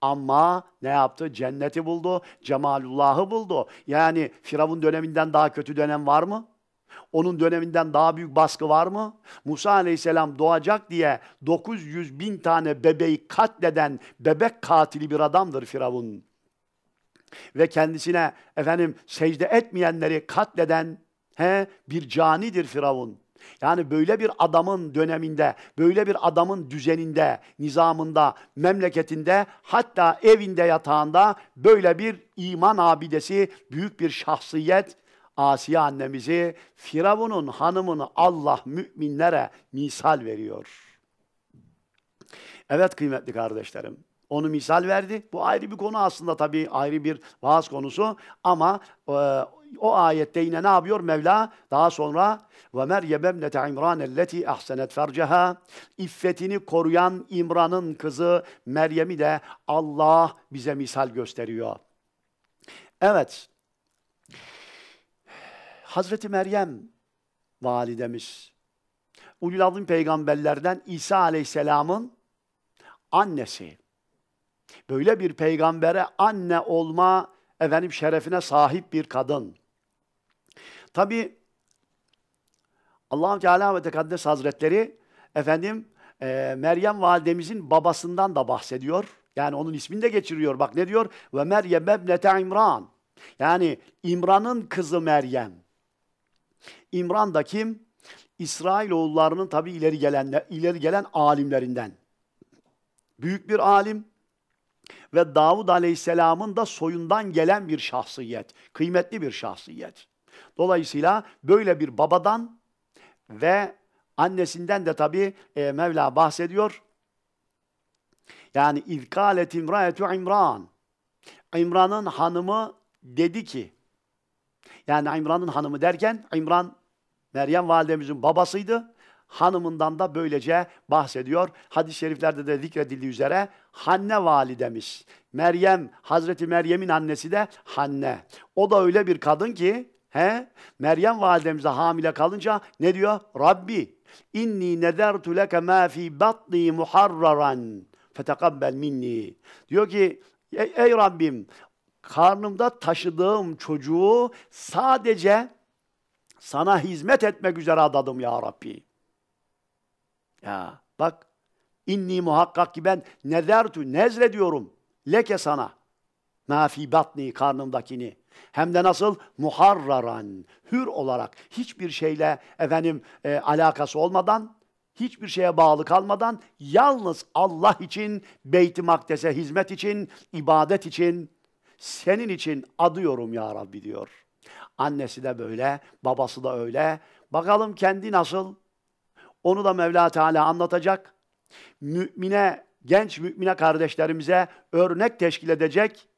ama ne yaptı? Cenneti buldu, cemalullahı buldu. Yani Firavun döneminden daha kötü dönem var mı? Onun döneminden daha büyük baskı var mı? Musa Aleyhisselam doğacak diye 900 bin tane bebeği katleden bebek katili bir adamdır Firavun. Ve kendisine efendim secde etmeyenleri katleden he, bir canidir Firavun. Yani böyle bir adamın döneminde, böyle bir adamın düzeninde, nizamında, memleketinde, hatta evinde yatağında böyle bir iman abidesi, büyük bir şahsiyet Asiye annemizi Firavun'un hanımını Allah müminlere misal veriyor. Evet kıymetli kardeşlerim. Onu misal verdi. Bu ayrı bir konu aslında tabii ayrı bir vaaz konusu ama e, o ayette yine ne yapıyor Mevla? Daha sonra ve Meryem ebnete İmran elleti ahsenet ferceha iffetini koruyan İmran'ın kızı Meryem'i de Allah bize misal gösteriyor. Evet. Hazreti Meryem validemiz, ulul peygamberlerden İsa Aleyhisselam'ın annesi. Böyle bir peygambere anne olma efendim şerefine sahip bir kadın. Tabi allah Teala ve Tekaddes Hazretleri efendim e, Meryem validemizin babasından da bahsediyor. Yani onun ismini de geçiriyor. Bak ne diyor? Ve Meryem ebnete İmran. Yani İmran'ın kızı Meryem. İmran da kim? İsrailoğullarının tabi ileri gelen, ileri gelen alimlerinden. Büyük bir alim ve Davud Aleyhisselam'ın da soyundan gelen bir şahsiyet. Kıymetli bir şahsiyet. Dolayısıyla böyle bir babadan ve annesinden de tabi e, Mevla bahsediyor. Yani ilkâlet imraetu imran. İmran'ın hanımı dedi ki, yani İmran'ın hanımı derken İmran Meryem validemizin babasıydı. Hanımından da böylece bahsediyor. Hadis-i şeriflerde de zikredildiği üzere Hanne validemiz. Meryem, Hazreti Meryem'in annesi de Hanne. O da öyle bir kadın ki he, Meryem validemize hamile kalınca ne diyor? Rabbi inni nedertu leke ma fi batni muharraran fetekabbel minni. Diyor ki Ey, ey Rabbim karnımda taşıdığım çocuğu sadece sana hizmet etmek üzere adadım ya Rabbi. Ya bak inni muhakkak ki ben nezertü nezre diyorum leke sana. Ma batni karnımdakini. Hem de nasıl muharraran, hür olarak hiçbir şeyle efendim e, alakası olmadan, hiçbir şeye bağlı kalmadan yalnız Allah için, beyt Makdes'e hizmet için, ibadet için senin için adıyorum ya Rabbi diyor. Annesi de böyle, babası da öyle. Bakalım kendi nasıl? Onu da Mevla Teala anlatacak. Mümine, genç mümine kardeşlerimize örnek teşkil edecek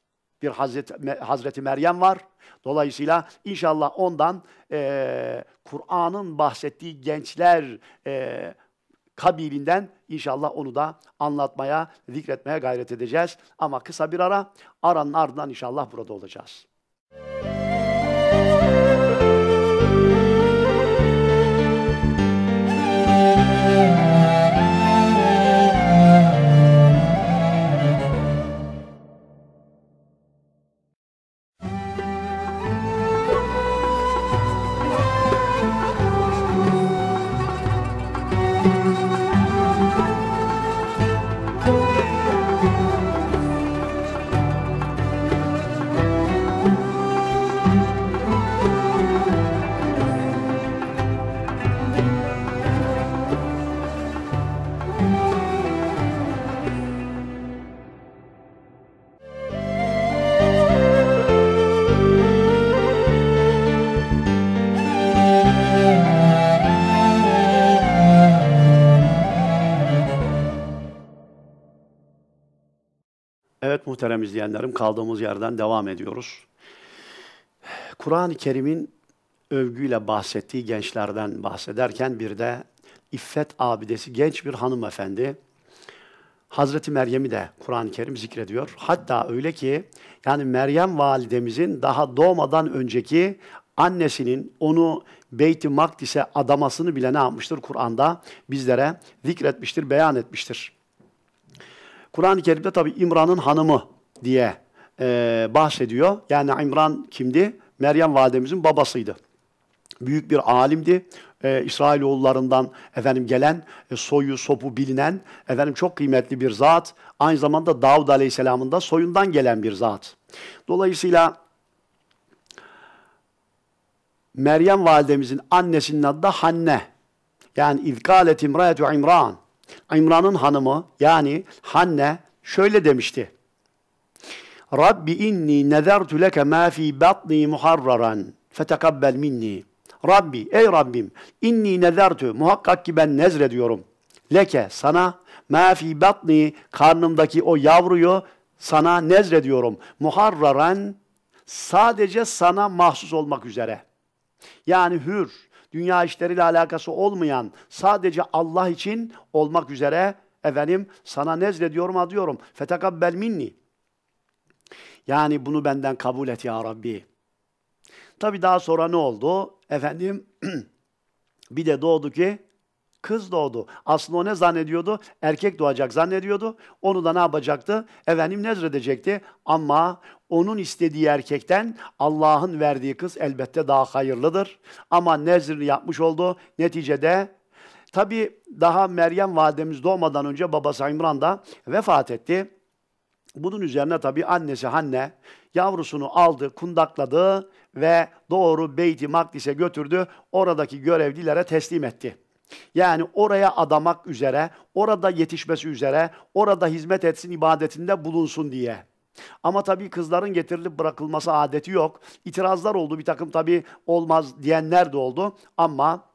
bir Hazreti, Hazreti Meryem var. Dolayısıyla inşallah ondan e, Kur'an'ın bahsettiği gençler e, kabilinden inşallah onu da anlatmaya, zikretmeye gayret edeceğiz. Ama kısa bir ara, aranın ardından inşallah burada olacağız. Müzik Muhterem izleyenlerim kaldığımız yerden devam ediyoruz. Kur'an-ı Kerim'in övgüyle bahsettiği gençlerden bahsederken bir de İffet abidesi genç bir hanımefendi Hazreti Meryem'i de Kur'an-ı Kerim zikrediyor. Hatta öyle ki yani Meryem validemizin daha doğmadan önceki annesinin onu Beyt-i Makdis'e adamasını bile ne yapmıştır Kur'an'da bizlere zikretmiştir, beyan etmiştir. Kur'an-ı Kerim'de tabi İmran'ın hanımı diye e, bahsediyor. Yani İmran kimdi? Meryem validemizin babasıydı. Büyük bir alimdi. E, İsrailoğullarından efendim gelen e, soyu sopu bilinen efendim çok kıymetli bir zat. Aynı zamanda Davud Aleyhisselam'ın da soyundan gelen bir zat. Dolayısıyla Meryem validemizin annesinin adı da Hanne. Yani İzkâlet imrâetü İmran. İmran'ın hanımı yani Hanne şöyle demişti. Rabbi inni nezertu leke ma fi batni muharraran fetekabbel minni. Rabbi, ey Rabbim, inni nezertu, muhakkak ki ben nezrediyorum. Leke, sana, ma fi batni, karnımdaki o yavruyu sana nezrediyorum. Muharraran, sadece sana mahsus olmak üzere. Yani hür, dünya işleriyle alakası olmayan, sadece Allah için olmak üzere efendim sana nezlediyorum adıyorum. Fetekabbel minni. Yani bunu benden kabul et ya Rabbi. Tabi daha sonra ne oldu? Efendim bir de doğdu ki Kız doğdu. Aslında o ne zannediyordu? Erkek doğacak zannediyordu. Onu da ne yapacaktı? Efendim nezredecekti. Ama onun istediği erkekten Allah'ın verdiği kız elbette daha hayırlıdır. Ama nezrini yapmış oldu. Neticede tabi daha Meryem validemiz doğmadan önce babası İmran da vefat etti. Bunun üzerine tabi annesi Hanne yavrusunu aldı, kundakladı ve doğru Beyt-i Makdis'e götürdü. Oradaki görevlilere teslim etti. Yani oraya adamak üzere, orada yetişmesi üzere, orada hizmet etsin, ibadetinde bulunsun diye. Ama tabii kızların getirilip bırakılması adeti yok. İtirazlar oldu bir takım tabii olmaz diyenler de oldu. Ama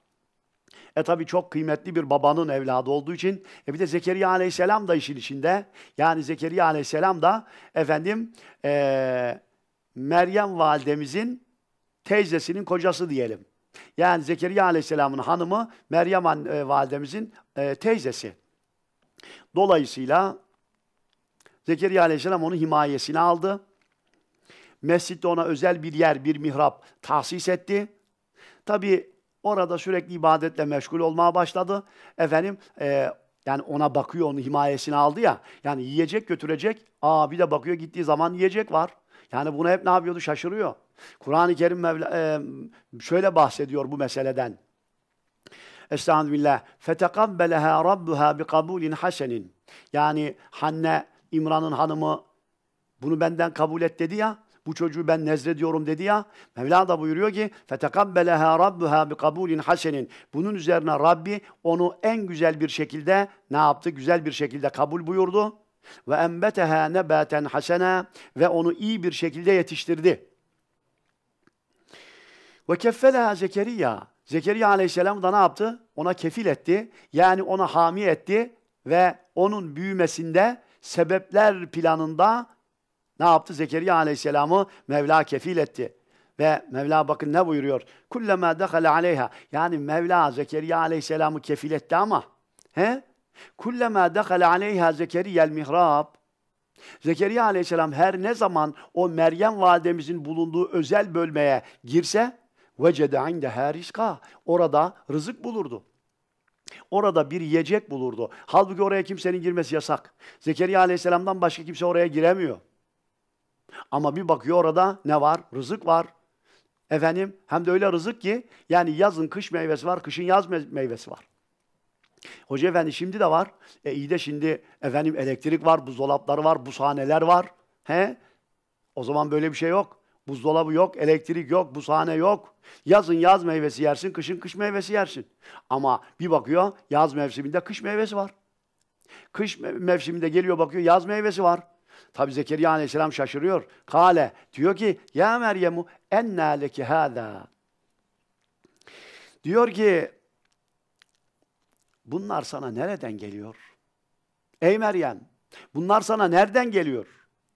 e tabii çok kıymetli bir babanın evladı olduğu için e bir de Zekeriya aleyhisselam da işin içinde. Yani Zekeriya aleyhisselam da efendim e, Meryem validemizin teyzesinin kocası diyelim. Yani Zekeriya Aleyhisselam'ın hanımı Meryem e, validemizin e, teyzesi. Dolayısıyla Zekeriya Aleyhisselam onun himayesini aldı. Mescitte ona özel bir yer, bir mihrap tahsis etti. Tabi orada sürekli ibadetle meşgul olmaya başladı. Efendim e, yani ona bakıyor, onun himayesini aldı ya. Yani yiyecek götürecek. Aa bir de bakıyor gittiği zaman yiyecek var. Yani bunu hep ne yapıyordu? Şaşırıyor. Kur'an-ı Kerim Mevla, e, şöyle bahsediyor bu meseleden. Estağfirullah. Fetekabbeleha rabbuha bi kabulin hasenin. Yani Hanne İmran'ın hanımı bunu benden kabul et dedi ya. Bu çocuğu ben nezrediyorum dedi ya. Mevla da buyuruyor ki fetekabbeleha rabbuha bi kabulin hasenin. Bunun üzerine Rabbi onu en güzel bir şekilde ne yaptı? Güzel bir şekilde kabul buyurdu. Ve embeteha nebaten hasene ve onu iyi bir şekilde yetiştirdi. Ve keffela Zekeriya. Zekeriya aleyhisselam da ne yaptı? Ona kefil etti. Yani ona hami etti ve onun büyümesinde sebepler planında ne yaptı? Zekeriya aleyhisselamı Mevla kefil etti. Ve Mevla bakın ne buyuruyor? Kullema dekhala aleyha. Yani Mevla Zekeriya aleyhisselamı kefil etti ama he? Kullema dekhala aleyha Zekeriya'l mihrab. Zekeriya aleyhisselam her ne zaman o Meryem validemizin bulunduğu özel bölmeye girse وَجَدَ عِنْدَهَا رِزْقًا Orada rızık bulurdu. Orada bir yiyecek bulurdu. Halbuki oraya kimsenin girmesi yasak. Zekeriya aleyhisselamdan başka kimse oraya giremiyor. Ama bir bakıyor orada ne var? Rızık var. Efendim hem de öyle rızık ki yani yazın kış meyvesi var, kışın yaz meyvesi var. Hoca efendi şimdi de var. E iyi de şimdi efendim elektrik var, buzdolapları var, bu sahneler var. He? O zaman böyle bir şey yok. Buzdolabı yok, elektrik yok, bu sahne yok. Yazın yaz meyvesi yersin, kışın kış meyvesi yersin. Ama bir bakıyor yaz mevsiminde kış meyvesi var. Kış mevsiminde geliyor bakıyor yaz meyvesi var. Tabi Zekeriya Aleyhisselam şaşırıyor. Kale diyor ki ya Meryem'u enna leki hâdâ. Diyor ki bunlar sana nereden geliyor? Ey Meryem bunlar sana nereden geliyor?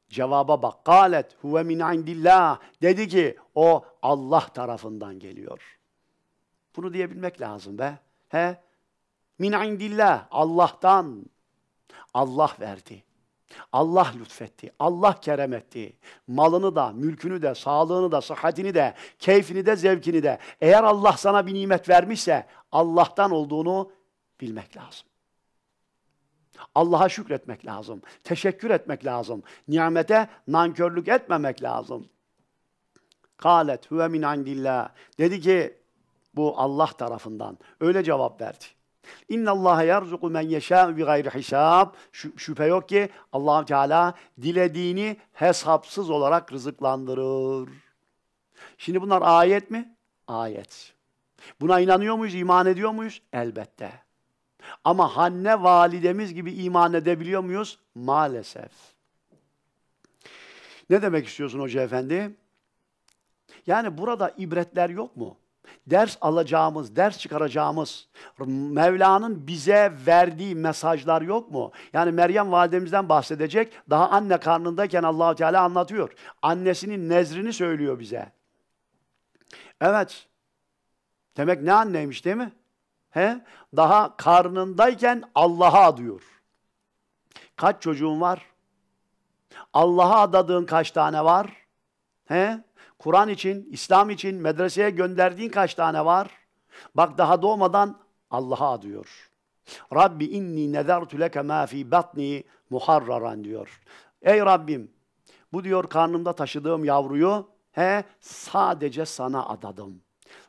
Cevaba bak. Galet huve min indillah. Dedi ki o Allah tarafından geliyor. Bunu diyebilmek lazım be. He? Min indillah. Allah'tan. Allah verdi. Allah lütfetti. Allah kerem etti. Malını da, mülkünü de, sağlığını da, sıhhatini de, keyfini de, zevkini de. Eğer Allah sana bir nimet vermişse Allah'tan olduğunu bilmek lazım. Allah'a şükretmek lazım. Teşekkür etmek lazım. Nimete nankörlük etmemek lazım. Kalet huve min indillah. Dedi ki bu Allah tarafından. Öyle cevap verdi. İnna Allah yerzuku men yeşâ bi gayri hisab. Şüphe yok ki Allah Teala dilediğini hesapsız olarak rızıklandırır. Şimdi bunlar ayet mi? Ayet. Buna inanıyor muyuz? İman ediyor muyuz? Elbette. Ama anne validemiz gibi iman edebiliyor muyuz? Maalesef. Ne demek istiyorsun hoca efendi? Yani burada ibretler yok mu? Ders alacağımız, ders çıkaracağımız, Mevla'nın bize verdiği mesajlar yok mu? Yani Meryem validemizden bahsedecek. Daha anne karnındayken Allahu Teala anlatıyor. Annesinin nezrini söylüyor bize. Evet. Demek ne anneymiş değil mi? He? Daha karnındayken Allah'a adıyor. Kaç çocuğun var? Allah'a adadığın kaç tane var? He? Kur'an için, İslam için medreseye gönderdiğin kaç tane var? Bak daha doğmadan Allah'a adıyor. Rabbi inni nezertu leke ma fi batni muharraran diyor. Ey Rabbim bu diyor karnımda taşıdığım yavruyu he sadece sana adadım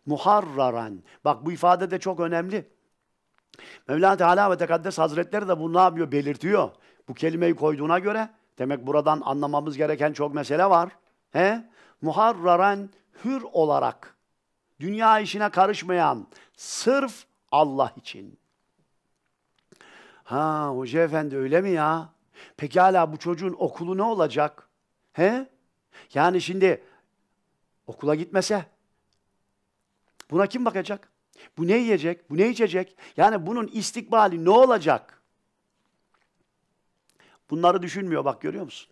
muharraran. Bak bu ifade de çok önemli. Mevla Teala ve Tekaddes Hazretleri de bunu ne yapıyor? Belirtiyor. Bu kelimeyi koyduğuna göre demek buradan anlamamız gereken çok mesele var. He? Muharraran hür olarak dünya işine karışmayan sırf Allah için. Ha hoca efendi öyle mi ya? Peki hala bu çocuğun okulu ne olacak? He? Yani şimdi okula gitmese Buna kim bakacak? Bu ne yiyecek? Bu ne içecek? Yani bunun istikbali ne olacak? Bunları düşünmüyor bak görüyor musun?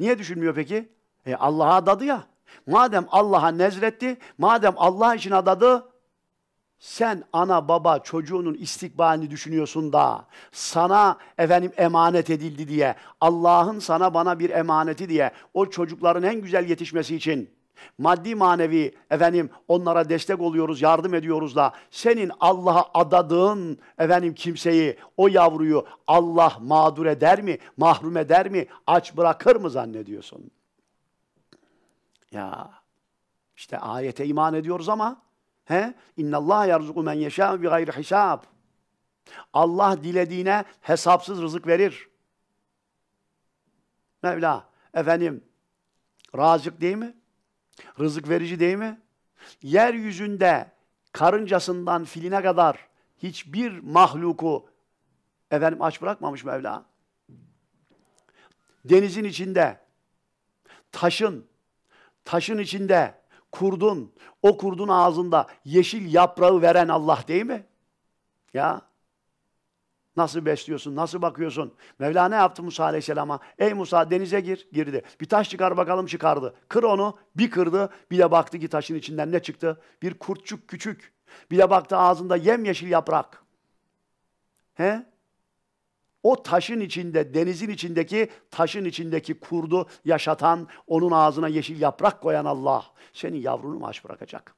Niye düşünmüyor peki? E Allah'a adadı ya. Madem Allah'a nezretti, madem Allah için adadı, sen ana baba çocuğunun istikbalini düşünüyorsun da sana efendim emanet edildi diye, Allah'ın sana bana bir emaneti diye, o çocukların en güzel yetişmesi için Maddi manevi efendim onlara destek oluyoruz, yardım ediyoruz da senin Allah'a adadığın efendim kimseyi, o yavruyu Allah mağdur eder mi, mahrum eder mi, aç bırakır mı zannediyorsun? Ya işte ayete iman ediyoruz ama he? İnna Allah yarzuku men yeşâ bi gayri hisab. Allah dilediğine hesapsız rızık verir. Mevla efendim razık değil mi? Rızık verici değil mi? Yeryüzünde karıncasından filine kadar hiçbir mahluku efendim aç bırakmamış Mevla. Denizin içinde, taşın, taşın içinde, kurdun, o kurdun ağzında yeşil yaprağı veren Allah değil mi? Ya Nasıl besliyorsun? Nasıl bakıyorsun? Mevla ne yaptı Musa Aleyhisselam'a? Ey Musa denize gir. Girdi. Bir taş çıkar bakalım çıkardı. Kır onu. Bir kırdı. Bir de baktı ki taşın içinden ne çıktı? Bir kurtçuk küçük. Bir de baktı ağzında yemyeşil yaprak. He? O taşın içinde, denizin içindeki, taşın içindeki kurdu yaşatan, onun ağzına yeşil yaprak koyan Allah senin yavrunu aç bırakacak?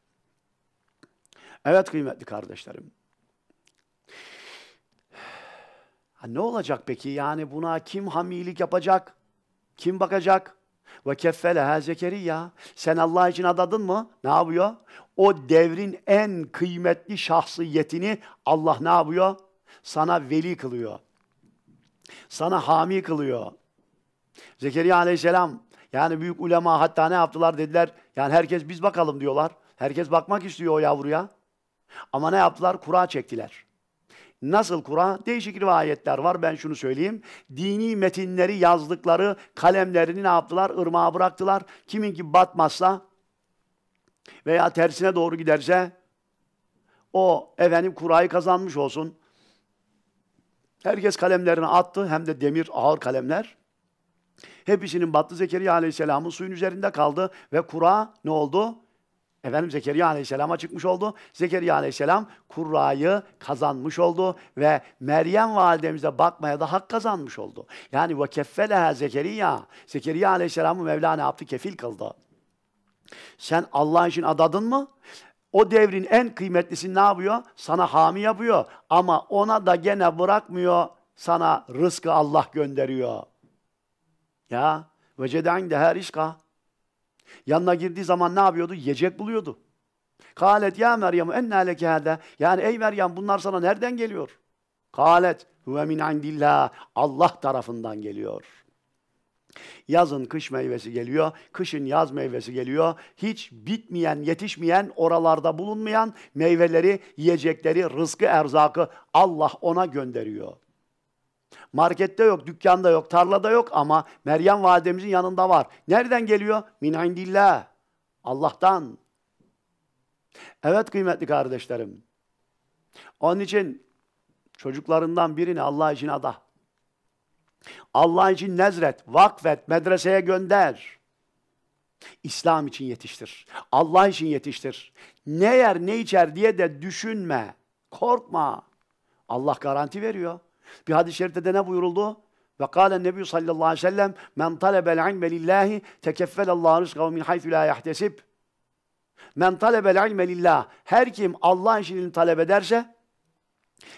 Evet kıymetli kardeşlerim. Ha, ne olacak peki? Yani buna kim hamilik yapacak? Kim bakacak? Ve keffeleha Zekeriya. Sen Allah için adadın mı? Ne yapıyor? O devrin en kıymetli şahsiyetini Allah ne yapıyor? Sana veli kılıyor. Sana hami kılıyor. Zekeriya aleyhisselam yani büyük ulema hatta ne yaptılar dediler. Yani herkes biz bakalım diyorlar. Herkes bakmak istiyor o yavruya. Ama ne yaptılar? Kura çektiler. Nasıl Kur'an? Değişik rivayetler var. Ben şunu söyleyeyim. Dini metinleri yazdıkları kalemlerini ne yaptılar? Irmağa bıraktılar. Kimin ki batmazsa veya tersine doğru giderse o efendim kurayı kazanmış olsun. Herkes kalemlerini attı. Hem de demir ağır kalemler. Hepsinin battı Zekeriya Aleyhisselam'ın suyun üzerinde kaldı ve kura ne oldu? Efendim Zekeriya Aleyhisselam'a çıkmış oldu. Zekeriya Aleyhisselam Kurra'yı kazanmış oldu ve Meryem validemize bakmaya da hak kazanmış oldu. Yani ve keffeleha Zekeriya. Zekeriya Aleyhisselam'ı Mevlana yaptı kefil kıldı. Sen Allah için adadın mı? O devrin en kıymetlisi ne yapıyor? Sana hami yapıyor. Ama ona da gene bırakmıyor. Sana rızkı Allah gönderiyor. Ya. Ve ceden de her işka. Yanına girdiği zaman ne yapıyordu? Yiyecek buluyordu. Kalet ya Meryem enne leke hâdâ. Yani ey Meryem bunlar sana nereden geliyor? Kalet huve min indillah. Allah tarafından geliyor. Yazın kış meyvesi geliyor, kışın yaz meyvesi geliyor. Hiç bitmeyen, yetişmeyen, oralarda bulunmayan meyveleri, yiyecekleri, rızkı, erzakı Allah ona gönderiyor. Markette yok, dükkanda yok, tarlada yok ama Meryem validemizin yanında var. Nereden geliyor? Min indillah. Allah'tan. Evet kıymetli kardeşlerim. Onun için çocuklarından birini Allah için ada. Allah için nezret, vakfet, medreseye gönder. İslam için yetiştir. Allah için yetiştir. Ne yer ne içer diye de düşünme. Korkma. Allah garanti veriyor. Bir hadis-i şerifte de ne buyuruldu? Ve kâle Nebi sallallahu aleyhi ve sellem men talebel ilme lillahi tekeffelallahu rızkahu min haythu la yahtesib. Men talebel ilme lillah. Her kim Allah işini talep ederse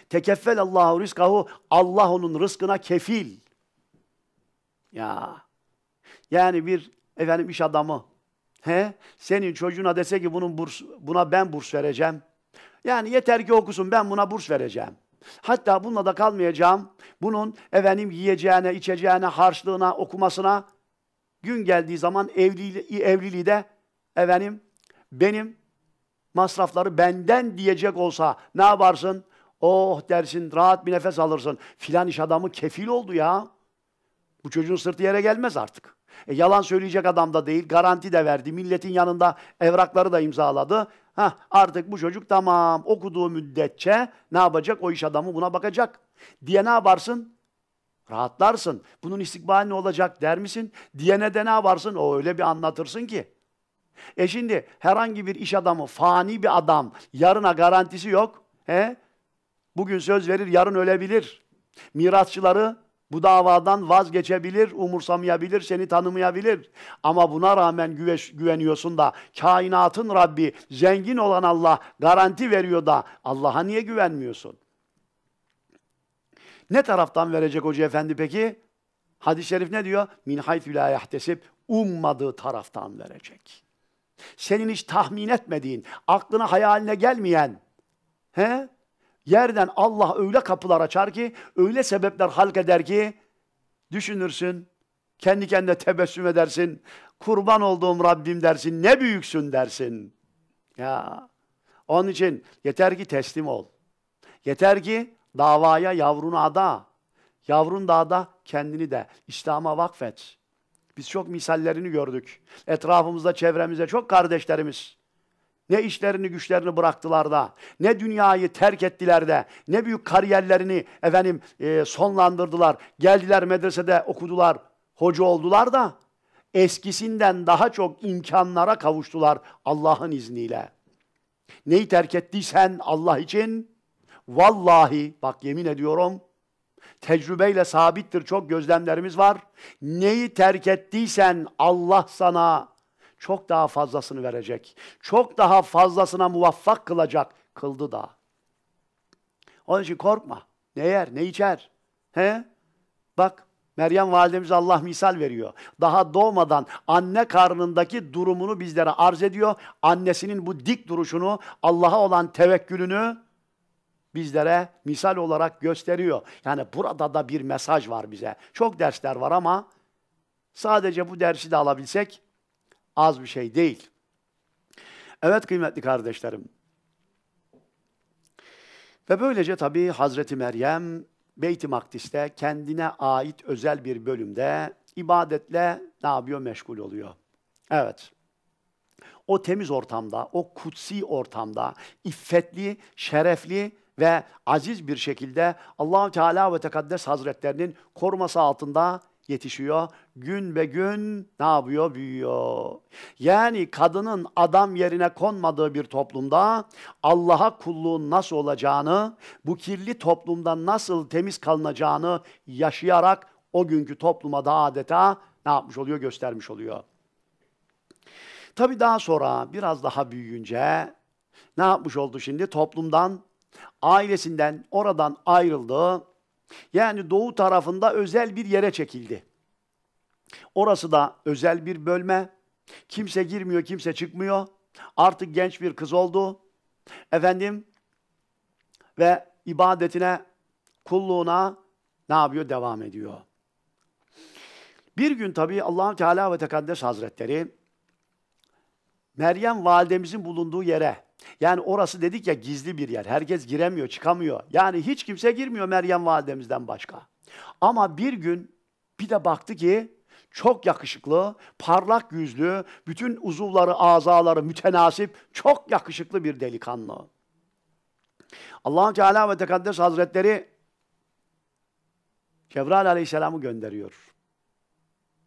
tekeffelallahu rızkahu Allah onun rızkına kefil. Ya. Yani bir efendim iş adamı he senin çocuğuna dese ki bunun burs buna ben burs vereceğim. Yani yeter ki okusun ben buna burs vereceğim. Hatta bununla da kalmayacağım. Bunun efendim yiyeceğine, içeceğine, harçlığına, okumasına gün geldiği zaman evliliği, evliliği de efendim benim masrafları benden diyecek olsa ne yaparsın? Oh dersin, rahat bir nefes alırsın. Filan iş adamı kefil oldu ya. Bu çocuğun sırtı yere gelmez artık. E, yalan söyleyecek adam da değil. Garanti de verdi. Milletin yanında evrakları da imzaladı. Ha artık bu çocuk tamam okuduğu müddetçe ne yapacak? O iş adamı buna bakacak diye ne yaparsın? Rahatlarsın. Bunun istikbali ne olacak der misin? Diyene de ne yaparsın? O öyle bir anlatırsın ki. E şimdi herhangi bir iş adamı, fani bir adam, yarına garantisi yok. He? Bugün söz verir, yarın ölebilir. Mirasçıları bu davadan vazgeçebilir, umursamayabilir, seni tanımayabilir. Ama buna rağmen güveş, güveniyorsun da kainatın Rabbi, zengin olan Allah garanti veriyor da Allah'a niye güvenmiyorsun? Ne taraftan verecek hoca efendi peki? Hadis-i şerif ne diyor? Min haytü la yahtesip ummadığı taraftan verecek. Senin hiç tahmin etmediğin, aklına hayaline gelmeyen, he? Yerden Allah öyle kapılar açar ki, öyle sebepler halk eder ki, düşünürsün, kendi kendine tebessüm edersin, kurban olduğum Rabbim dersin, ne büyüksün dersin. Ya. Onun için yeter ki teslim ol. Yeter ki davaya yavrunu ada. Yavrun da ada, kendini de. İslam'a vakfet. Biz çok misallerini gördük. Etrafımızda, çevremizde çok kardeşlerimiz ne işlerini güçlerini bıraktılar da, ne dünyayı terk ettiler de, ne büyük kariyerlerini efendim e, sonlandırdılar. Geldiler medresede okudular, hoca oldular da eskisinden daha çok imkanlara kavuştular Allah'ın izniyle. Neyi terk ettiysen Allah için vallahi bak yemin ediyorum tecrübeyle sabittir çok gözlemlerimiz var. Neyi terk ettiysen Allah sana çok daha fazlasını verecek. Çok daha fazlasına muvaffak kılacak. Kıldı da. Onun için korkma. Ne yer, ne içer. He? Bak Meryem validemiz Allah misal veriyor. Daha doğmadan anne karnındaki durumunu bizlere arz ediyor. Annesinin bu dik duruşunu, Allah'a olan tevekkülünü bizlere misal olarak gösteriyor. Yani burada da bir mesaj var bize. Çok dersler var ama sadece bu dersi de alabilsek az bir şey değil. Evet kıymetli kardeşlerim. Ve böylece tabii Hazreti Meryem Beyt-i Makdis'te kendine ait özel bir bölümde ibadetle ne yapıyor? Meşgul oluyor. Evet. O temiz ortamda, o kutsi ortamda iffetli, şerefli ve aziz bir şekilde Allahu Teala ve Tekaddes Hazretlerinin koruması altında yetişiyor gün be gün ne yapıyor? Büyüyor. Yani kadının adam yerine konmadığı bir toplumda Allah'a kulluğun nasıl olacağını, bu kirli toplumdan nasıl temiz kalınacağını yaşayarak o günkü topluma da adeta ne yapmış oluyor? Göstermiş oluyor. Tabii daha sonra biraz daha büyüyünce ne yapmış oldu şimdi? Toplumdan, ailesinden, oradan ayrıldı. Yani doğu tarafında özel bir yere çekildi. Orası da özel bir bölme. Kimse girmiyor, kimse çıkmıyor. Artık genç bir kız oldu. Efendim ve ibadetine, kulluğuna ne yapıyor? Devam ediyor. Bir gün tabii allah Teala ve Tekaddes Hazretleri Meryem validemizin bulunduğu yere yani orası dedik ya gizli bir yer. Herkes giremiyor, çıkamıyor. Yani hiç kimse girmiyor Meryem validemizden başka. Ama bir gün bir de baktı ki çok yakışıklı, parlak yüzlü, bütün uzuvları, azaları mütenasip, çok yakışıklı bir delikanlı. allah Teala ve Tekaddes Hazretleri Cebrail Aleyhisselam'ı gönderiyor.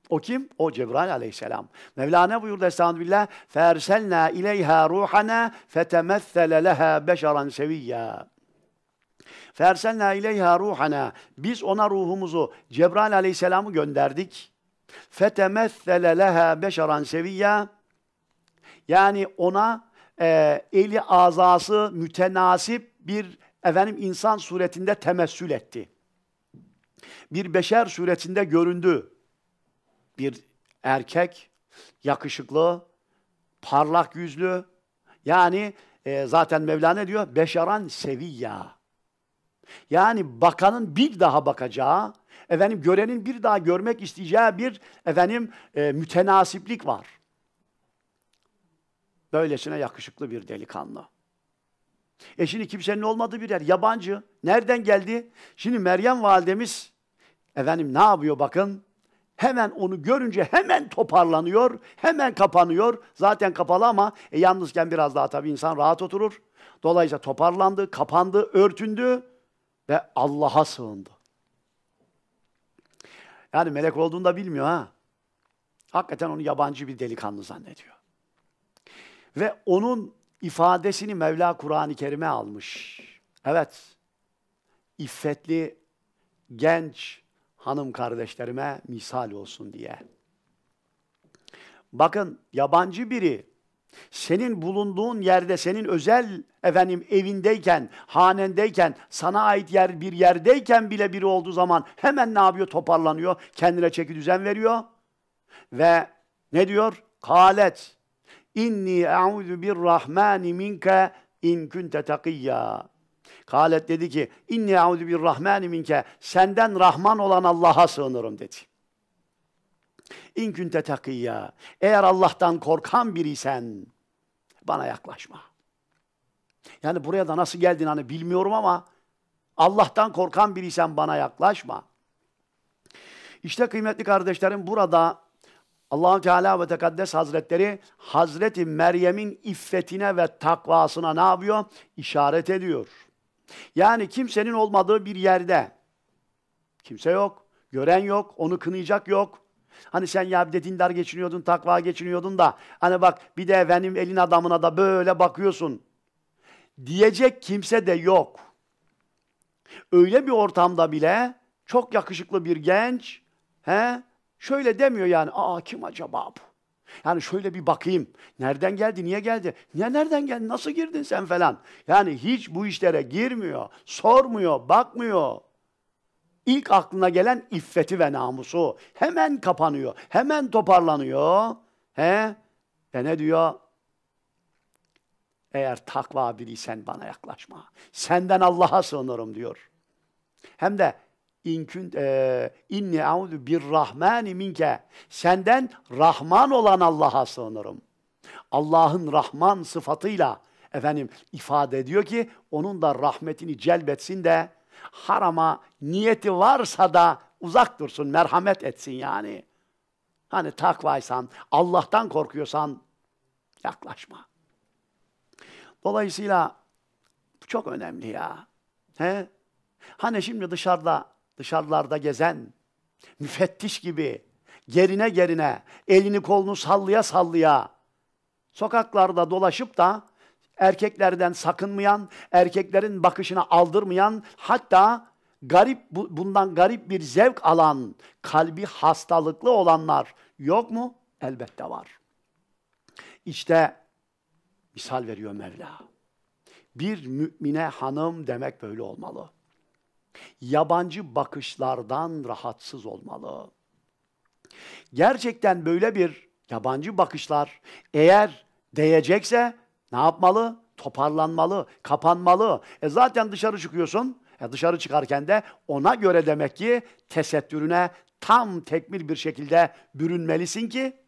O kim? O Cebrail aleyhisselam. Mevlana buyurdu Estağfirullah. فَاَرْسَلْنَا اِلَيْهَا رُوحَنَا فَتَمَثَّلَ لَهَا بَشَرًا سَوِيَّا فَاَرْسَلْنَا اِلَيْهَا رُوحَنَا Biz ona ruhumuzu, Cebrail aleyhisselamı gönderdik. فَتَمَثَّلَ لَهَا بَشَرًا seviyya Yani ona e, eli azası mütenasip bir efendim insan suretinde temessül etti. Bir beşer suretinde göründü. Bir erkek, yakışıklı, parlak yüzlü. Yani e, zaten Mevlana diyor beşaran seviyya. Yani bakanın bir daha bakacağı efendim görenin bir daha görmek isteyeceği bir efendim e, mütenasiplik var. Böylesine yakışıklı bir delikanlı. E şimdi kimsenin olmadığı bir yer. Yabancı. Nereden geldi? Şimdi Meryem validemiz efendim ne yapıyor bakın. Hemen onu görünce hemen toparlanıyor, hemen kapanıyor. Zaten kapalı ama e, yalnızken biraz daha tabii insan rahat oturur. Dolayısıyla toparlandı, kapandı, örtündü ve Allah'a sığındı. Yani melek olduğunu da bilmiyor ha. Hakikaten onu yabancı bir delikanlı zannediyor. Ve onun ifadesini Mevla Kur'an-ı Kerim'e almış. Evet, iffetli genç hanım kardeşlerime misal olsun diye. Bakın yabancı biri senin bulunduğun yerde, senin özel efendim evindeyken, hanendeyken, sana ait yer bir yerdeyken bile biri olduğu zaman hemen ne yapıyor? Toparlanıyor, kendine çeki düzen veriyor. Ve ne diyor? Kalet. İnni e'udu bir rahmani minke in kunte takiyya. Kalet dedi ki, inni e'udu bir rahmani minke. Senden Rahman olan Allah'a sığınırım dedi. İn kunte takiyya. Eğer Allah'tan korkan biriysen bana yaklaşma. Yani buraya da nasıl geldin hani bilmiyorum ama Allah'tan korkan biriysen bana yaklaşma. İşte kıymetli kardeşlerim burada allah Teala ve Tekaddes Hazretleri Hazreti Meryem'in iffetine ve takvasına ne yapıyor? İşaret ediyor. Yani kimsenin olmadığı bir yerde kimse yok, gören yok, onu kınayacak yok, Hani sen ya bir de dindar geçiniyordun, takva geçiniyordun da hani bak bir de benim elin adamına da böyle bakıyorsun. Diyecek kimse de yok. Öyle bir ortamda bile çok yakışıklı bir genç he, şöyle demiyor yani. Aa kim acaba bu? Yani şöyle bir bakayım. Nereden geldi? Niye geldi? Niye nereden geldi? Nasıl girdin sen falan? Yani hiç bu işlere girmiyor, sormuyor, bakmıyor. İlk aklına gelen iffeti ve namusu hemen kapanıyor, hemen toparlanıyor. He? Ve ne diyor? Eğer takva biriysen bana yaklaşma. Senden Allah'a sığınırım diyor. Hem de inkün e, inni audu bir rahmani minke. Senden Rahman olan Allah'a sığınırım. Allah'ın Rahman sıfatıyla efendim ifade ediyor ki onun da rahmetini celbetsin de harama niyeti varsa da uzak dursun, merhamet etsin yani. Hani takvaysan, Allah'tan korkuyorsan yaklaşma. Dolayısıyla bu çok önemli ya. He? Hani şimdi dışarıda, dışarılarda gezen, müfettiş gibi, gerine gerine, elini kolunu sallaya sallaya, sokaklarda dolaşıp da erkeklerden sakınmayan, erkeklerin bakışına aldırmayan, hatta garip bundan garip bir zevk alan, kalbi hastalıklı olanlar yok mu? Elbette var. İşte misal veriyor Mevla. Bir mümine hanım demek böyle olmalı. Yabancı bakışlardan rahatsız olmalı. Gerçekten böyle bir yabancı bakışlar eğer değecekse ne yapmalı? Toparlanmalı, kapanmalı. E zaten dışarı çıkıyorsun. E dışarı çıkarken de ona göre demek ki tesettürüne tam tekmil bir şekilde bürünmelisin ki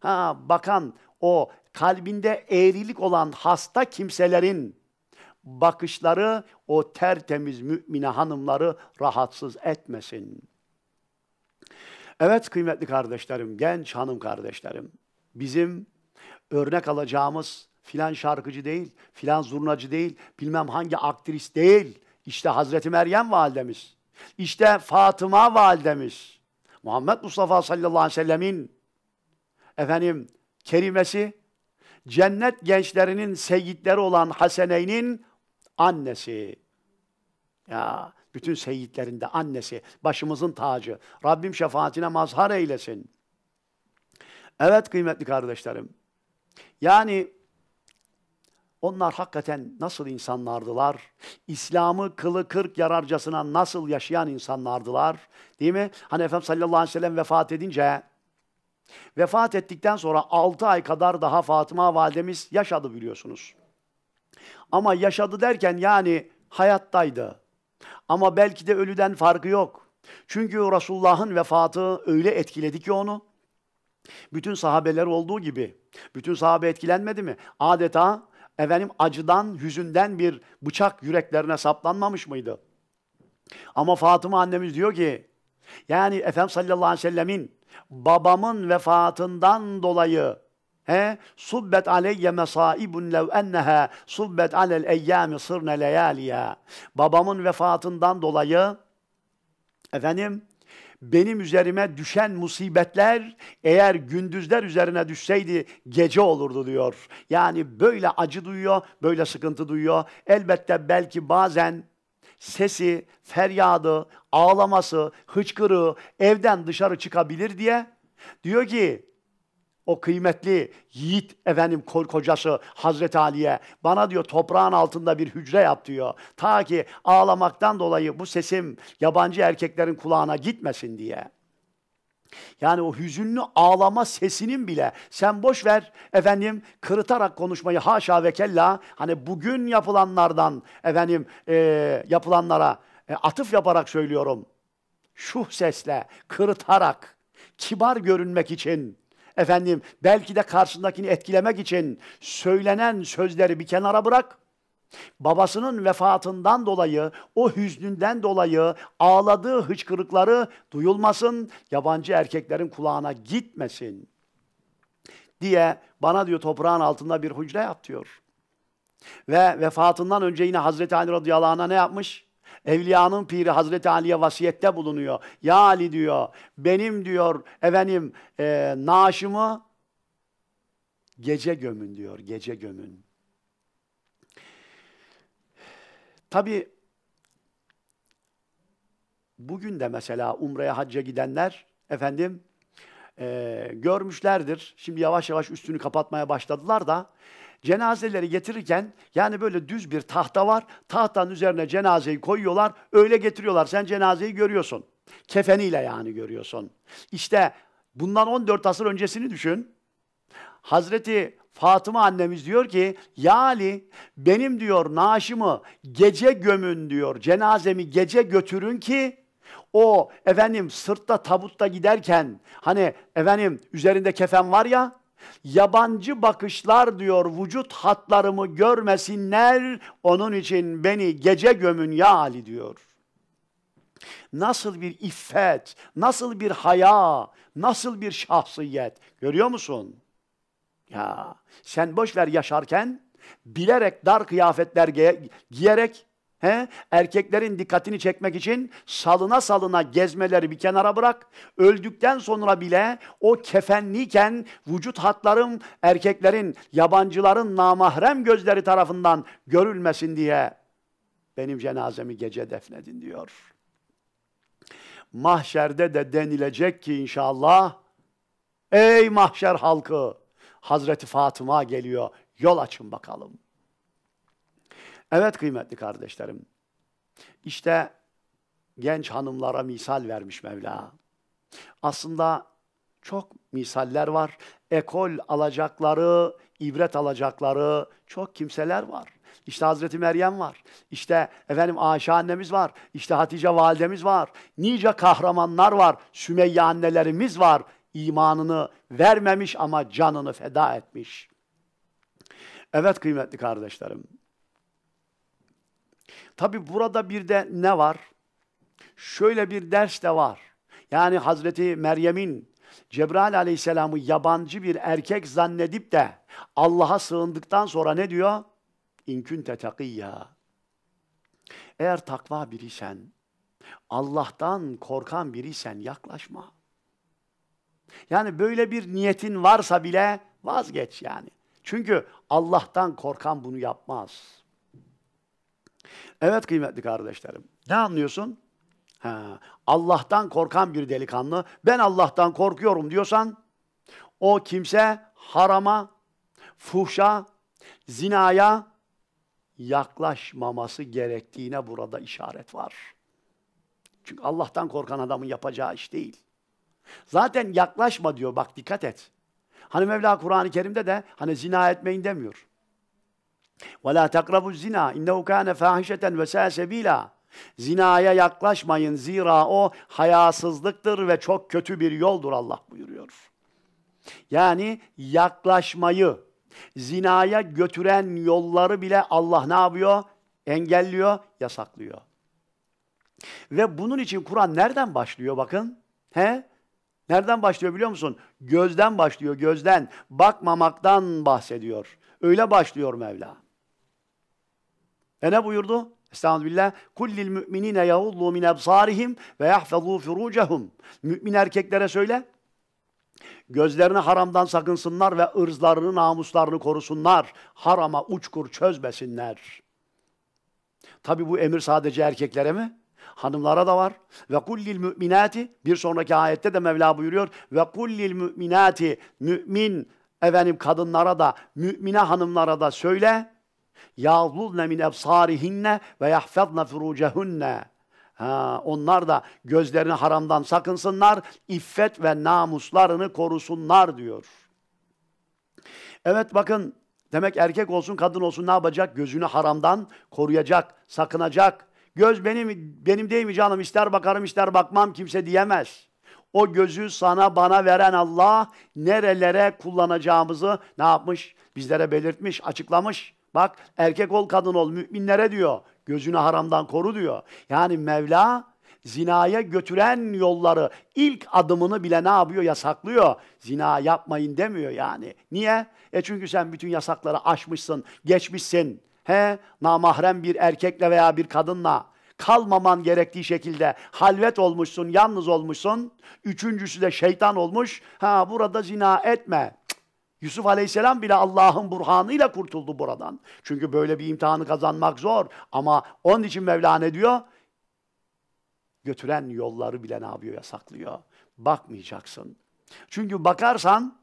ha bakan o kalbinde eğrilik olan hasta kimselerin bakışları o tertemiz mümine hanımları rahatsız etmesin. Evet kıymetli kardeşlerim, genç hanım kardeşlerim, bizim örnek alacağımız filan şarkıcı değil, filan zurnacı değil, bilmem hangi aktris değil. İşte Hazreti Meryem validemiz. İşte Fatıma validemiz. Muhammed Mustafa sallallahu aleyhi ve sellemin efendim kerimesi cennet gençlerinin seyitleri olan Haseneyn'in annesi. Ya bütün seyitlerin de annesi, başımızın tacı. Rabbim şefaatine mazhar eylesin. Evet kıymetli kardeşlerim. Yani onlar hakikaten nasıl insanlardılar? İslam'ı kılı kırk yararcasına nasıl yaşayan insanlardılar? Değil mi? Hani Efendimiz sallallahu aleyhi ve sellem vefat edince, vefat ettikten sonra altı ay kadar daha Fatıma validemiz yaşadı biliyorsunuz. Ama yaşadı derken yani hayattaydı. Ama belki de ölüden farkı yok. Çünkü Resulullah'ın vefatı öyle etkiledi ki onu, bütün sahabeler olduğu gibi, bütün sahabe etkilenmedi mi? Adeta efendim acıdan, hüzünden bir bıçak yüreklerine saplanmamış mıydı? Ama Fatıma annemiz diyor ki, yani Efendimiz sallallahu aleyhi ve sellemin babamın vefatından dolayı He? Subbet aleyye mesaibun lev enneha subbet alel eyyami sırne leyaliya. Babamın vefatından dolayı efendim benim üzerime düşen musibetler eğer gündüzler üzerine düşseydi gece olurdu diyor. Yani böyle acı duyuyor, böyle sıkıntı duyuyor. Elbette belki bazen sesi, feryadı, ağlaması, hıçkırığı evden dışarı çıkabilir diye diyor ki o kıymetli yiğit efendim kocası Hazreti Ali'ye bana diyor toprağın altında bir hücre yap diyor. Ta ki ağlamaktan dolayı bu sesim yabancı erkeklerin kulağına gitmesin diye. Yani o hüzünlü ağlama sesinin bile sen boş ver efendim kırıtarak konuşmayı haşa ve kella hani bugün yapılanlardan efendim e, yapılanlara e, atıf yaparak söylüyorum. şu sesle, kırıtarak, kibar görünmek için Efendim belki de karşısındakini etkilemek için söylenen sözleri bir kenara bırak. Babasının vefatından dolayı, o hüznünden dolayı ağladığı hıçkırıkları duyulmasın, yabancı erkeklerin kulağına gitmesin diye bana diyor toprağın altında bir hücre yap diyor. Ve vefatından önce yine Hazreti Ali radıyallahu anh'a ne yapmış? Evliyanın piri Hazreti Ali'ye vasiyette bulunuyor. Ya Ali diyor, benim diyor efendim e, naaşımı gece gömün diyor, gece gömün. Tabi bugün de mesela Umre'ye hacca gidenler efendim e, görmüşlerdir. Şimdi yavaş yavaş üstünü kapatmaya başladılar da cenazeleri getirirken yani böyle düz bir tahta var. Tahtanın üzerine cenazeyi koyuyorlar. Öyle getiriyorlar. Sen cenazeyi görüyorsun. Kefeniyle yani görüyorsun. İşte bundan 14 asır öncesini düşün. Hazreti Fatıma annemiz diyor ki Ya benim diyor naaşımı gece gömün diyor. Cenazemi gece götürün ki o efendim sırtta tabutta giderken hani efendim üzerinde kefen var ya Yabancı bakışlar diyor vücut hatlarımı görmesinler. Onun için beni gece gömün ya Ali diyor. Nasıl bir iffet, nasıl bir haya, nasıl bir şahsiyet. Görüyor musun? Ya sen boş ver yaşarken bilerek dar kıyafetler giyerek He? Erkeklerin dikkatini çekmek için salına salına gezmeleri bir kenara bırak. Öldükten sonra bile o kefenliyken vücut hatların erkeklerin, yabancıların namahrem gözleri tarafından görülmesin diye benim cenazemi gece defnedin diyor. Mahşerde de denilecek ki inşallah ey mahşer halkı Hazreti Fatıma geliyor yol açın bakalım.'' Evet kıymetli kardeşlerim. İşte genç hanımlara misal vermiş Mevla. Aslında çok misaller var. Ekol alacakları, ibret alacakları çok kimseler var. İşte Hazreti Meryem var. İşte efendim Ayşe annemiz var. İşte Hatice validemiz var. Nice kahramanlar var. Sümeyye annelerimiz var. İmanını vermemiş ama canını feda etmiş. Evet kıymetli kardeşlerim. Tabi burada bir de ne var? Şöyle bir ders de var. Yani Hazreti Meryem'in Cebrail aleyhisselamı yabancı bir erkek zannedip de Allah'a sığındıktan sonra ne diyor? İnkün takiyya. Eğer takva birisen, Allah'tan korkan birisen yaklaşma. Yani böyle bir niyetin varsa bile vazgeç yani. Çünkü Allah'tan korkan bunu yapmaz. Evet kıymetli kardeşlerim. Ne anlıyorsun? Ha, Allah'tan korkan bir delikanlı, ben Allah'tan korkuyorum diyorsan, o kimse harama, fuhşa, zinaya yaklaşmaması gerektiğine burada işaret var. Çünkü Allah'tan korkan adamın yapacağı iş değil. Zaten yaklaşma diyor bak dikkat et. Hani Mevla Kur'an-ı Kerim'de de hani zina etmeyin demiyor. Ve la takrabu zina innehu kana fahişeten ve sa Zinaya yaklaşmayın zira o hayasızlıktır ve çok kötü bir yoldur Allah buyuruyor. Yani yaklaşmayı, zinaya götüren yolları bile Allah ne yapıyor? Engelliyor, yasaklıyor. Ve bunun için Kur'an nereden başlıyor bakın? He? Nereden başlıyor biliyor musun? Gözden başlıyor, gözden. Bakmamaktan bahsediyor. Öyle başlıyor Mevla. E ne buyurdu? Estağfirullah. Kullil müminine yavullu min ebsarihim ve yahfezû furucahum. Mümin erkeklere söyle. Gözlerini haramdan sakınsınlar ve ırzlarını, namuslarını korusunlar. Harama uçkur çözmesinler. Tabi bu emir sadece erkeklere mi? Hanımlara da var. Ve kullil müminati bir sonraki ayette de Mevla buyuruyor. Ve kullil müminati mümin efendim kadınlara da mümine hanımlara da söyle Yağlulne min ebsarihinne ve yahfazna furucehunne. Ha, onlar da gözlerini haramdan sakınsınlar, iffet ve namuslarını korusunlar diyor. Evet bakın demek erkek olsun kadın olsun ne yapacak? Gözünü haramdan koruyacak, sakınacak. Göz benim benim değil mi canım? İster bakarım ister bakmam kimse diyemez. O gözü sana bana veren Allah nerelere kullanacağımızı ne yapmış? Bizlere belirtmiş, açıklamış. Bak erkek ol kadın ol müminlere diyor. Gözünü haramdan koru diyor. Yani Mevla zinaya götüren yolları ilk adımını bile ne yapıyor? Yasaklıyor. Zina yapmayın demiyor yani. Niye? E çünkü sen bütün yasakları aşmışsın, geçmişsin. He? Namahrem bir erkekle veya bir kadınla kalmaman gerektiği şekilde halvet olmuşsun, yalnız olmuşsun. Üçüncüsü de şeytan olmuş. Ha burada zina etme. Yusuf Aleyhisselam bile Allah'ın burhanıyla kurtuldu buradan. Çünkü böyle bir imtihanı kazanmak zor. Ama onun için Mevla ne diyor? Götüren yolları bile ne yapıyor? Yasaklıyor. Bakmayacaksın. Çünkü bakarsan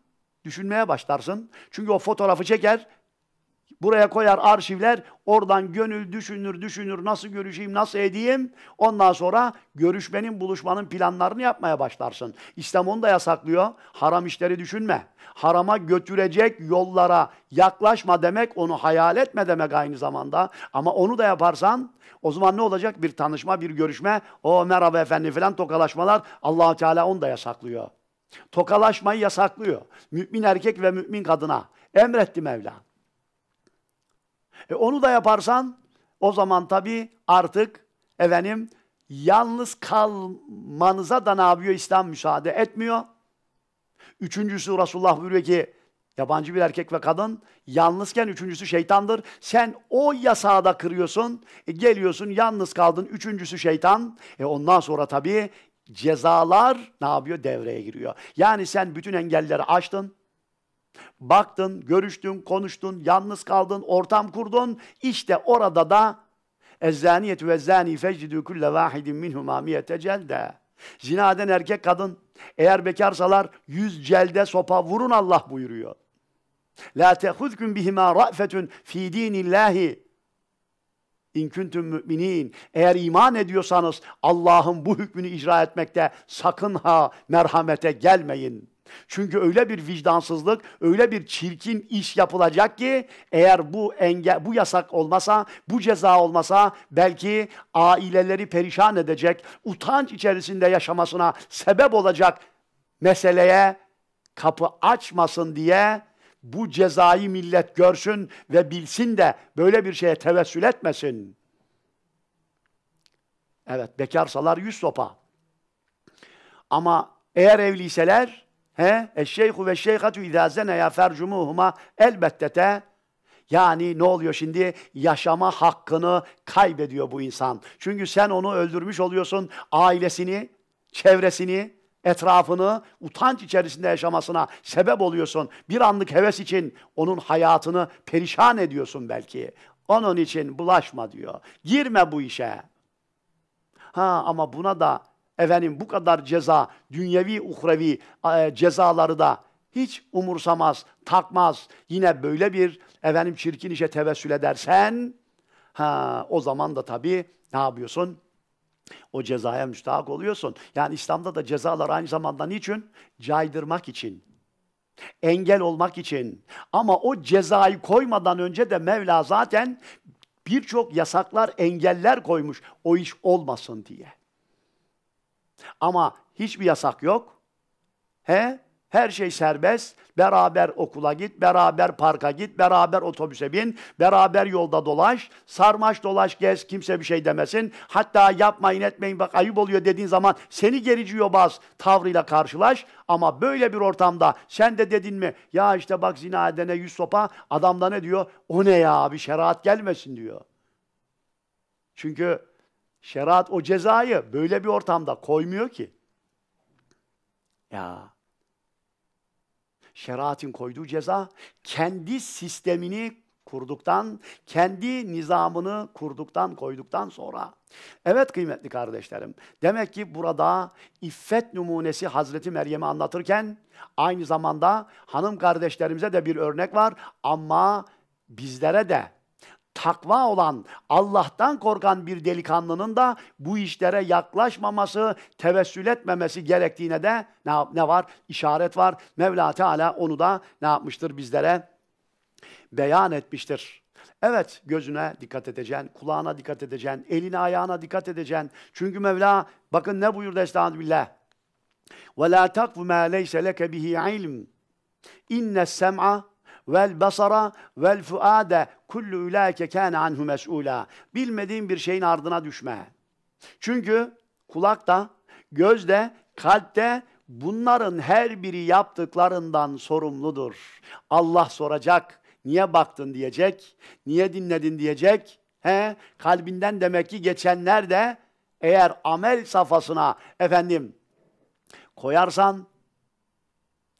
düşünmeye başlarsın. Çünkü o fotoğrafı çeker, Buraya koyar arşivler. Oradan gönül düşünür düşünür nasıl görüşeyim nasıl edeyim. Ondan sonra görüşmenin buluşmanın planlarını yapmaya başlarsın. İslam onu da yasaklıyor. Haram işleri düşünme. Harama götürecek yollara yaklaşma demek onu hayal etme demek aynı zamanda. Ama onu da yaparsan o zaman ne olacak? Bir tanışma, bir görüşme, o merhaba efendi falan tokalaşmalar allah Teala onu da yasaklıyor. Tokalaşmayı yasaklıyor. Mümin erkek ve mümin kadına. Emretti Mevla. E onu da yaparsan o zaman tabii artık efendim yalnız kalmanıza da ne yapıyor? İslam müsaade etmiyor. Üçüncüsü Resulullah buyuruyor ki yabancı bir erkek ve kadın yalnızken üçüncüsü şeytandır. Sen o yasağı da kırıyorsun, e, geliyorsun yalnız kaldın. Üçüncüsü şeytan. E ondan sonra tabii cezalar ne yapıyor? Devreye giriyor. Yani sen bütün engelleri açtın. Baktın, görüştün, konuştun, yalnız kaldın, ortam kurdun. İşte orada da Ezzaniyetü ve zani feccidü külle vahidin minhuma miyete celde. Zina eden erkek kadın eğer bekarsalar yüz celde sopa vurun Allah buyuruyor. La tehudküm bihima ra'fetun fi dinillahi. İn kuntum müminin. Eğer iman ediyorsanız Allah'ın bu hükmünü icra etmekte sakın ha merhamete gelmeyin.'' Çünkü öyle bir vicdansızlık, öyle bir çirkin iş yapılacak ki eğer bu enge bu yasak olmasa, bu ceza olmasa belki aileleri perişan edecek, utanç içerisinde yaşamasına sebep olacak meseleye kapı açmasın diye bu cezayı millet görsün ve bilsin de böyle bir şeye tevessül etmesin. Evet, bekarsalar yüz sopa. Ama eğer evliyseler He? Eşşeyhu ve şeyhatu izazeneya fercumuhuma elbette te yani ne oluyor şimdi? Yaşama hakkını kaybediyor bu insan. Çünkü sen onu öldürmüş oluyorsun. Ailesini, çevresini, etrafını utanç içerisinde yaşamasına sebep oluyorsun. Bir anlık heves için onun hayatını perişan ediyorsun belki. Onun için bulaşma diyor. Girme bu işe. Ha ama buna da efendim bu kadar ceza, dünyevi, uhrevi e, cezaları da hiç umursamaz, takmaz. Yine böyle bir efendim çirkin işe tevessül edersen ha o zaman da tabii ne yapıyorsun? O cezaya müstahak oluyorsun. Yani İslam'da da cezalar aynı zamanda niçin? Caydırmak için. Engel olmak için. Ama o cezayı koymadan önce de Mevla zaten birçok yasaklar, engeller koymuş o iş olmasın diye. Ama hiçbir yasak yok. He? Her şey serbest. Beraber okula git, beraber parka git, beraber otobüse bin, beraber yolda dolaş, sarmaş dolaş gez, kimse bir şey demesin. Hatta yapmayın etmeyin bak ayıp oluyor dediğin zaman seni gericiyor yobaz tavrıyla karşılaş. Ama böyle bir ortamda sen de dedin mi ya işte bak zina edene yüz sopa adam da ne diyor? O ne ya bir şeriat gelmesin diyor. Çünkü Şeriat o cezayı böyle bir ortamda koymuyor ki. Ya şeriatın koyduğu ceza kendi sistemini kurduktan, kendi nizamını kurduktan, koyduktan sonra. Evet kıymetli kardeşlerim, demek ki burada iffet numunesi Hazreti Meryem'i anlatırken aynı zamanda hanım kardeşlerimize de bir örnek var ama bizlere de takva olan, Allah'tan korkan bir delikanlının da bu işlere yaklaşmaması, tevessül etmemesi gerektiğine de ne, ne var? İşaret var. Mevla Teala onu da ne yapmıştır bizlere? Beyan etmiştir. Evet gözüne dikkat edeceksin, kulağına dikkat edeceksin, eline ayağına dikkat edeceksin. Çünkü Mevla bakın ne buyurdu Estağfirullah. وَلَا تَقْفُ مَا لَيْسَ لَكَ بِهِ عِلْمٍ اِنَّ السَّمْعَ vel basara vel fuade kullu ulaike kana anhu mes'ula. Bilmediğin bir şeyin ardına düşme. Çünkü kulak da, göz de, kalp de bunların her biri yaptıklarından sorumludur. Allah soracak. Niye baktın diyecek, niye dinledin diyecek. He, kalbinden demek ki geçenler de eğer amel safhasına efendim koyarsan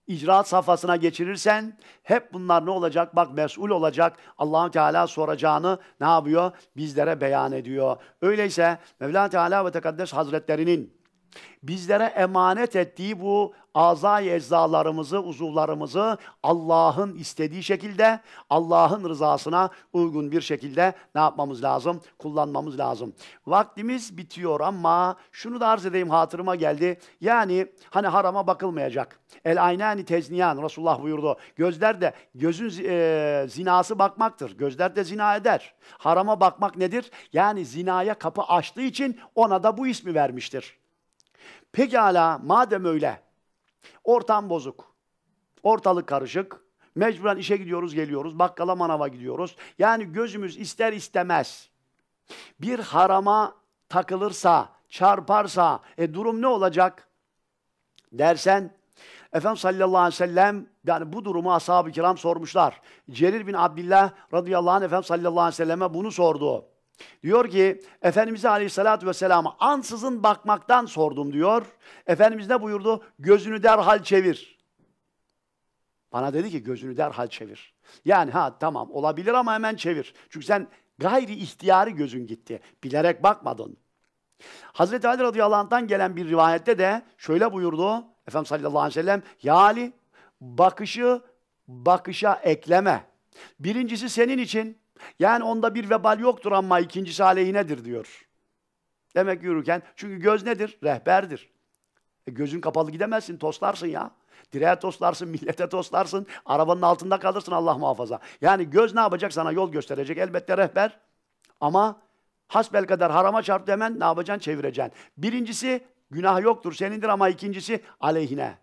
icraat safhasına geçirirsen hep bunlar ne olacak? Bak mesul olacak. allah Teala soracağını ne yapıyor? Bizlere beyan ediyor. Öyleyse Mevla Teala ve Tekaddes Hazretlerinin bizlere emanet ettiği bu azay eczalarımızı, uzuvlarımızı Allah'ın istediği şekilde, Allah'ın rızasına uygun bir şekilde ne yapmamız lazım? Kullanmamız lazım. Vaktimiz bitiyor ama şunu da arz edeyim hatırıma geldi. Yani hani harama bakılmayacak. El aynani tezniyan Resulullah buyurdu. Gözler de gözün e, zinası bakmaktır. Gözler de zina eder. Harama bakmak nedir? Yani zinaya kapı açtığı için ona da bu ismi vermiştir. Pekala madem öyle, ortam bozuk, ortalık karışık, mecburen işe gidiyoruz geliyoruz, bakkala manava gidiyoruz. Yani gözümüz ister istemez bir harama takılırsa, çarparsa e, durum ne olacak dersen Efendimiz sallallahu aleyhi ve sellem yani bu durumu ashab-ı kiram sormuşlar. Cerir bin Abdillah radıyallahu anh Efendimiz sallallahu aleyhi ve selleme bunu sordu. Diyor ki Efendimiz Aleyhisselatü Vesselam'a ansızın bakmaktan sordum diyor. Efendimiz ne buyurdu? Gözünü derhal çevir. Bana dedi ki gözünü derhal çevir. Yani ha tamam olabilir ama hemen çevir. Çünkü sen gayri ihtiyarı gözün gitti. Bilerek bakmadın. Hazreti Ali radıyallahu anh'tan gelen bir rivayette de şöyle buyurdu. Efendimiz sallallahu aleyhi ve sellem Ya Ali bakışı bakışa ekleme. Birincisi senin için, yani onda bir vebal yoktur ama ikincisi aleyhinedir diyor. Demek yürürken, çünkü göz nedir? Rehberdir. E gözün kapalı gidemezsin, toslarsın ya. Direğe toslarsın, millete toslarsın, arabanın altında kalırsın Allah muhafaza. Yani göz ne yapacak? Sana yol gösterecek. Elbette rehber ama hasbel kadar harama çarptı hemen ne yapacaksın? Çevireceksin. Birincisi günah yoktur senindir ama ikincisi aleyhine.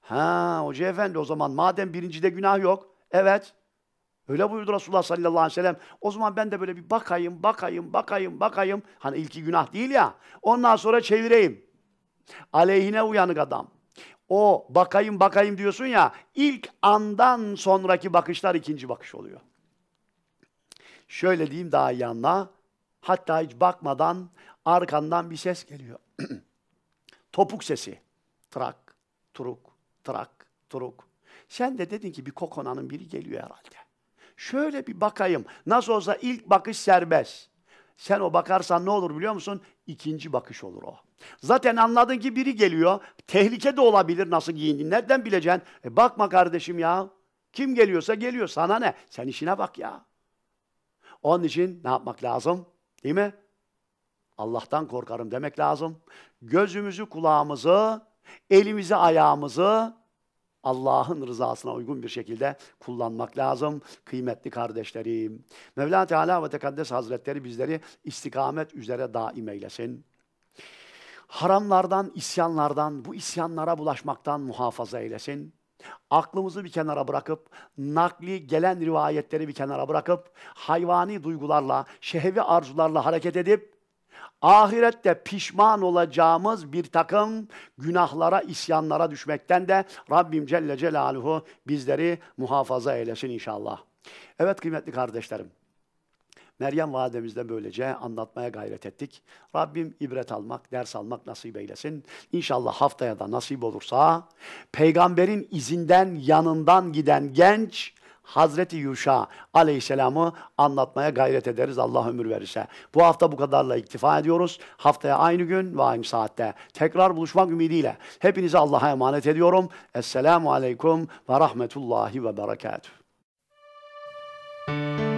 Ha hoca efendi o zaman madem birincide günah yok, evet Öyle buyurdu Resulullah sallallahu aleyhi ve sellem. O zaman ben de böyle bir bakayım, bakayım, bakayım, bakayım. Hani ilki günah değil ya. Ondan sonra çevireyim. Aleyhine uyanık adam. O bakayım, bakayım diyorsun ya. İlk andan sonraki bakışlar ikinci bakış oluyor. Şöyle diyeyim daha iyi anla. Hatta hiç bakmadan arkandan bir ses geliyor. Topuk sesi. Trak, turuk, trak, turuk. Sen de dedin ki bir kokonanın biri geliyor herhalde. Şöyle bir bakayım. Nasıl olsa ilk bakış serbest. Sen o bakarsan ne olur biliyor musun? İkinci bakış olur o. Zaten anladın ki biri geliyor. Tehlike de olabilir nasıl giyindin? Nereden bileceksin? E bakma kardeşim ya. Kim geliyorsa geliyor. Sana ne? Sen işine bak ya. Onun için ne yapmak lazım? Değil mi? Allah'tan korkarım demek lazım. Gözümüzü, kulağımızı, elimizi, ayağımızı Allah'ın rızasına uygun bir şekilde kullanmak lazım kıymetli kardeşlerim. Mevla Teala ve Tekaddes Hazretleri bizleri istikamet üzere daim eylesin. Haramlardan, isyanlardan, bu isyanlara bulaşmaktan muhafaza eylesin aklımızı bir kenara bırakıp, nakli gelen rivayetleri bir kenara bırakıp, hayvani duygularla, şehvi arzularla hareket edip, ahirette pişman olacağımız bir takım günahlara, isyanlara düşmekten de Rabbim Celle Celaluhu bizleri muhafaza eylesin inşallah. Evet kıymetli kardeşlerim, Meryem vademizde böylece anlatmaya gayret ettik. Rabbim ibret almak, ders almak nasip eylesin. İnşallah haftaya da nasip olursa peygamberin izinden, yanından giden genç Hazreti Yuşa aleyhisselamı anlatmaya gayret ederiz Allah ömür verirse. Bu hafta bu kadarla iktifa ediyoruz. Haftaya aynı gün ve aynı saatte tekrar buluşmak ümidiyle hepinizi Allah'a emanet ediyorum. Esselamu Aleyküm ve Rahmetullahi ve Berekatuhu.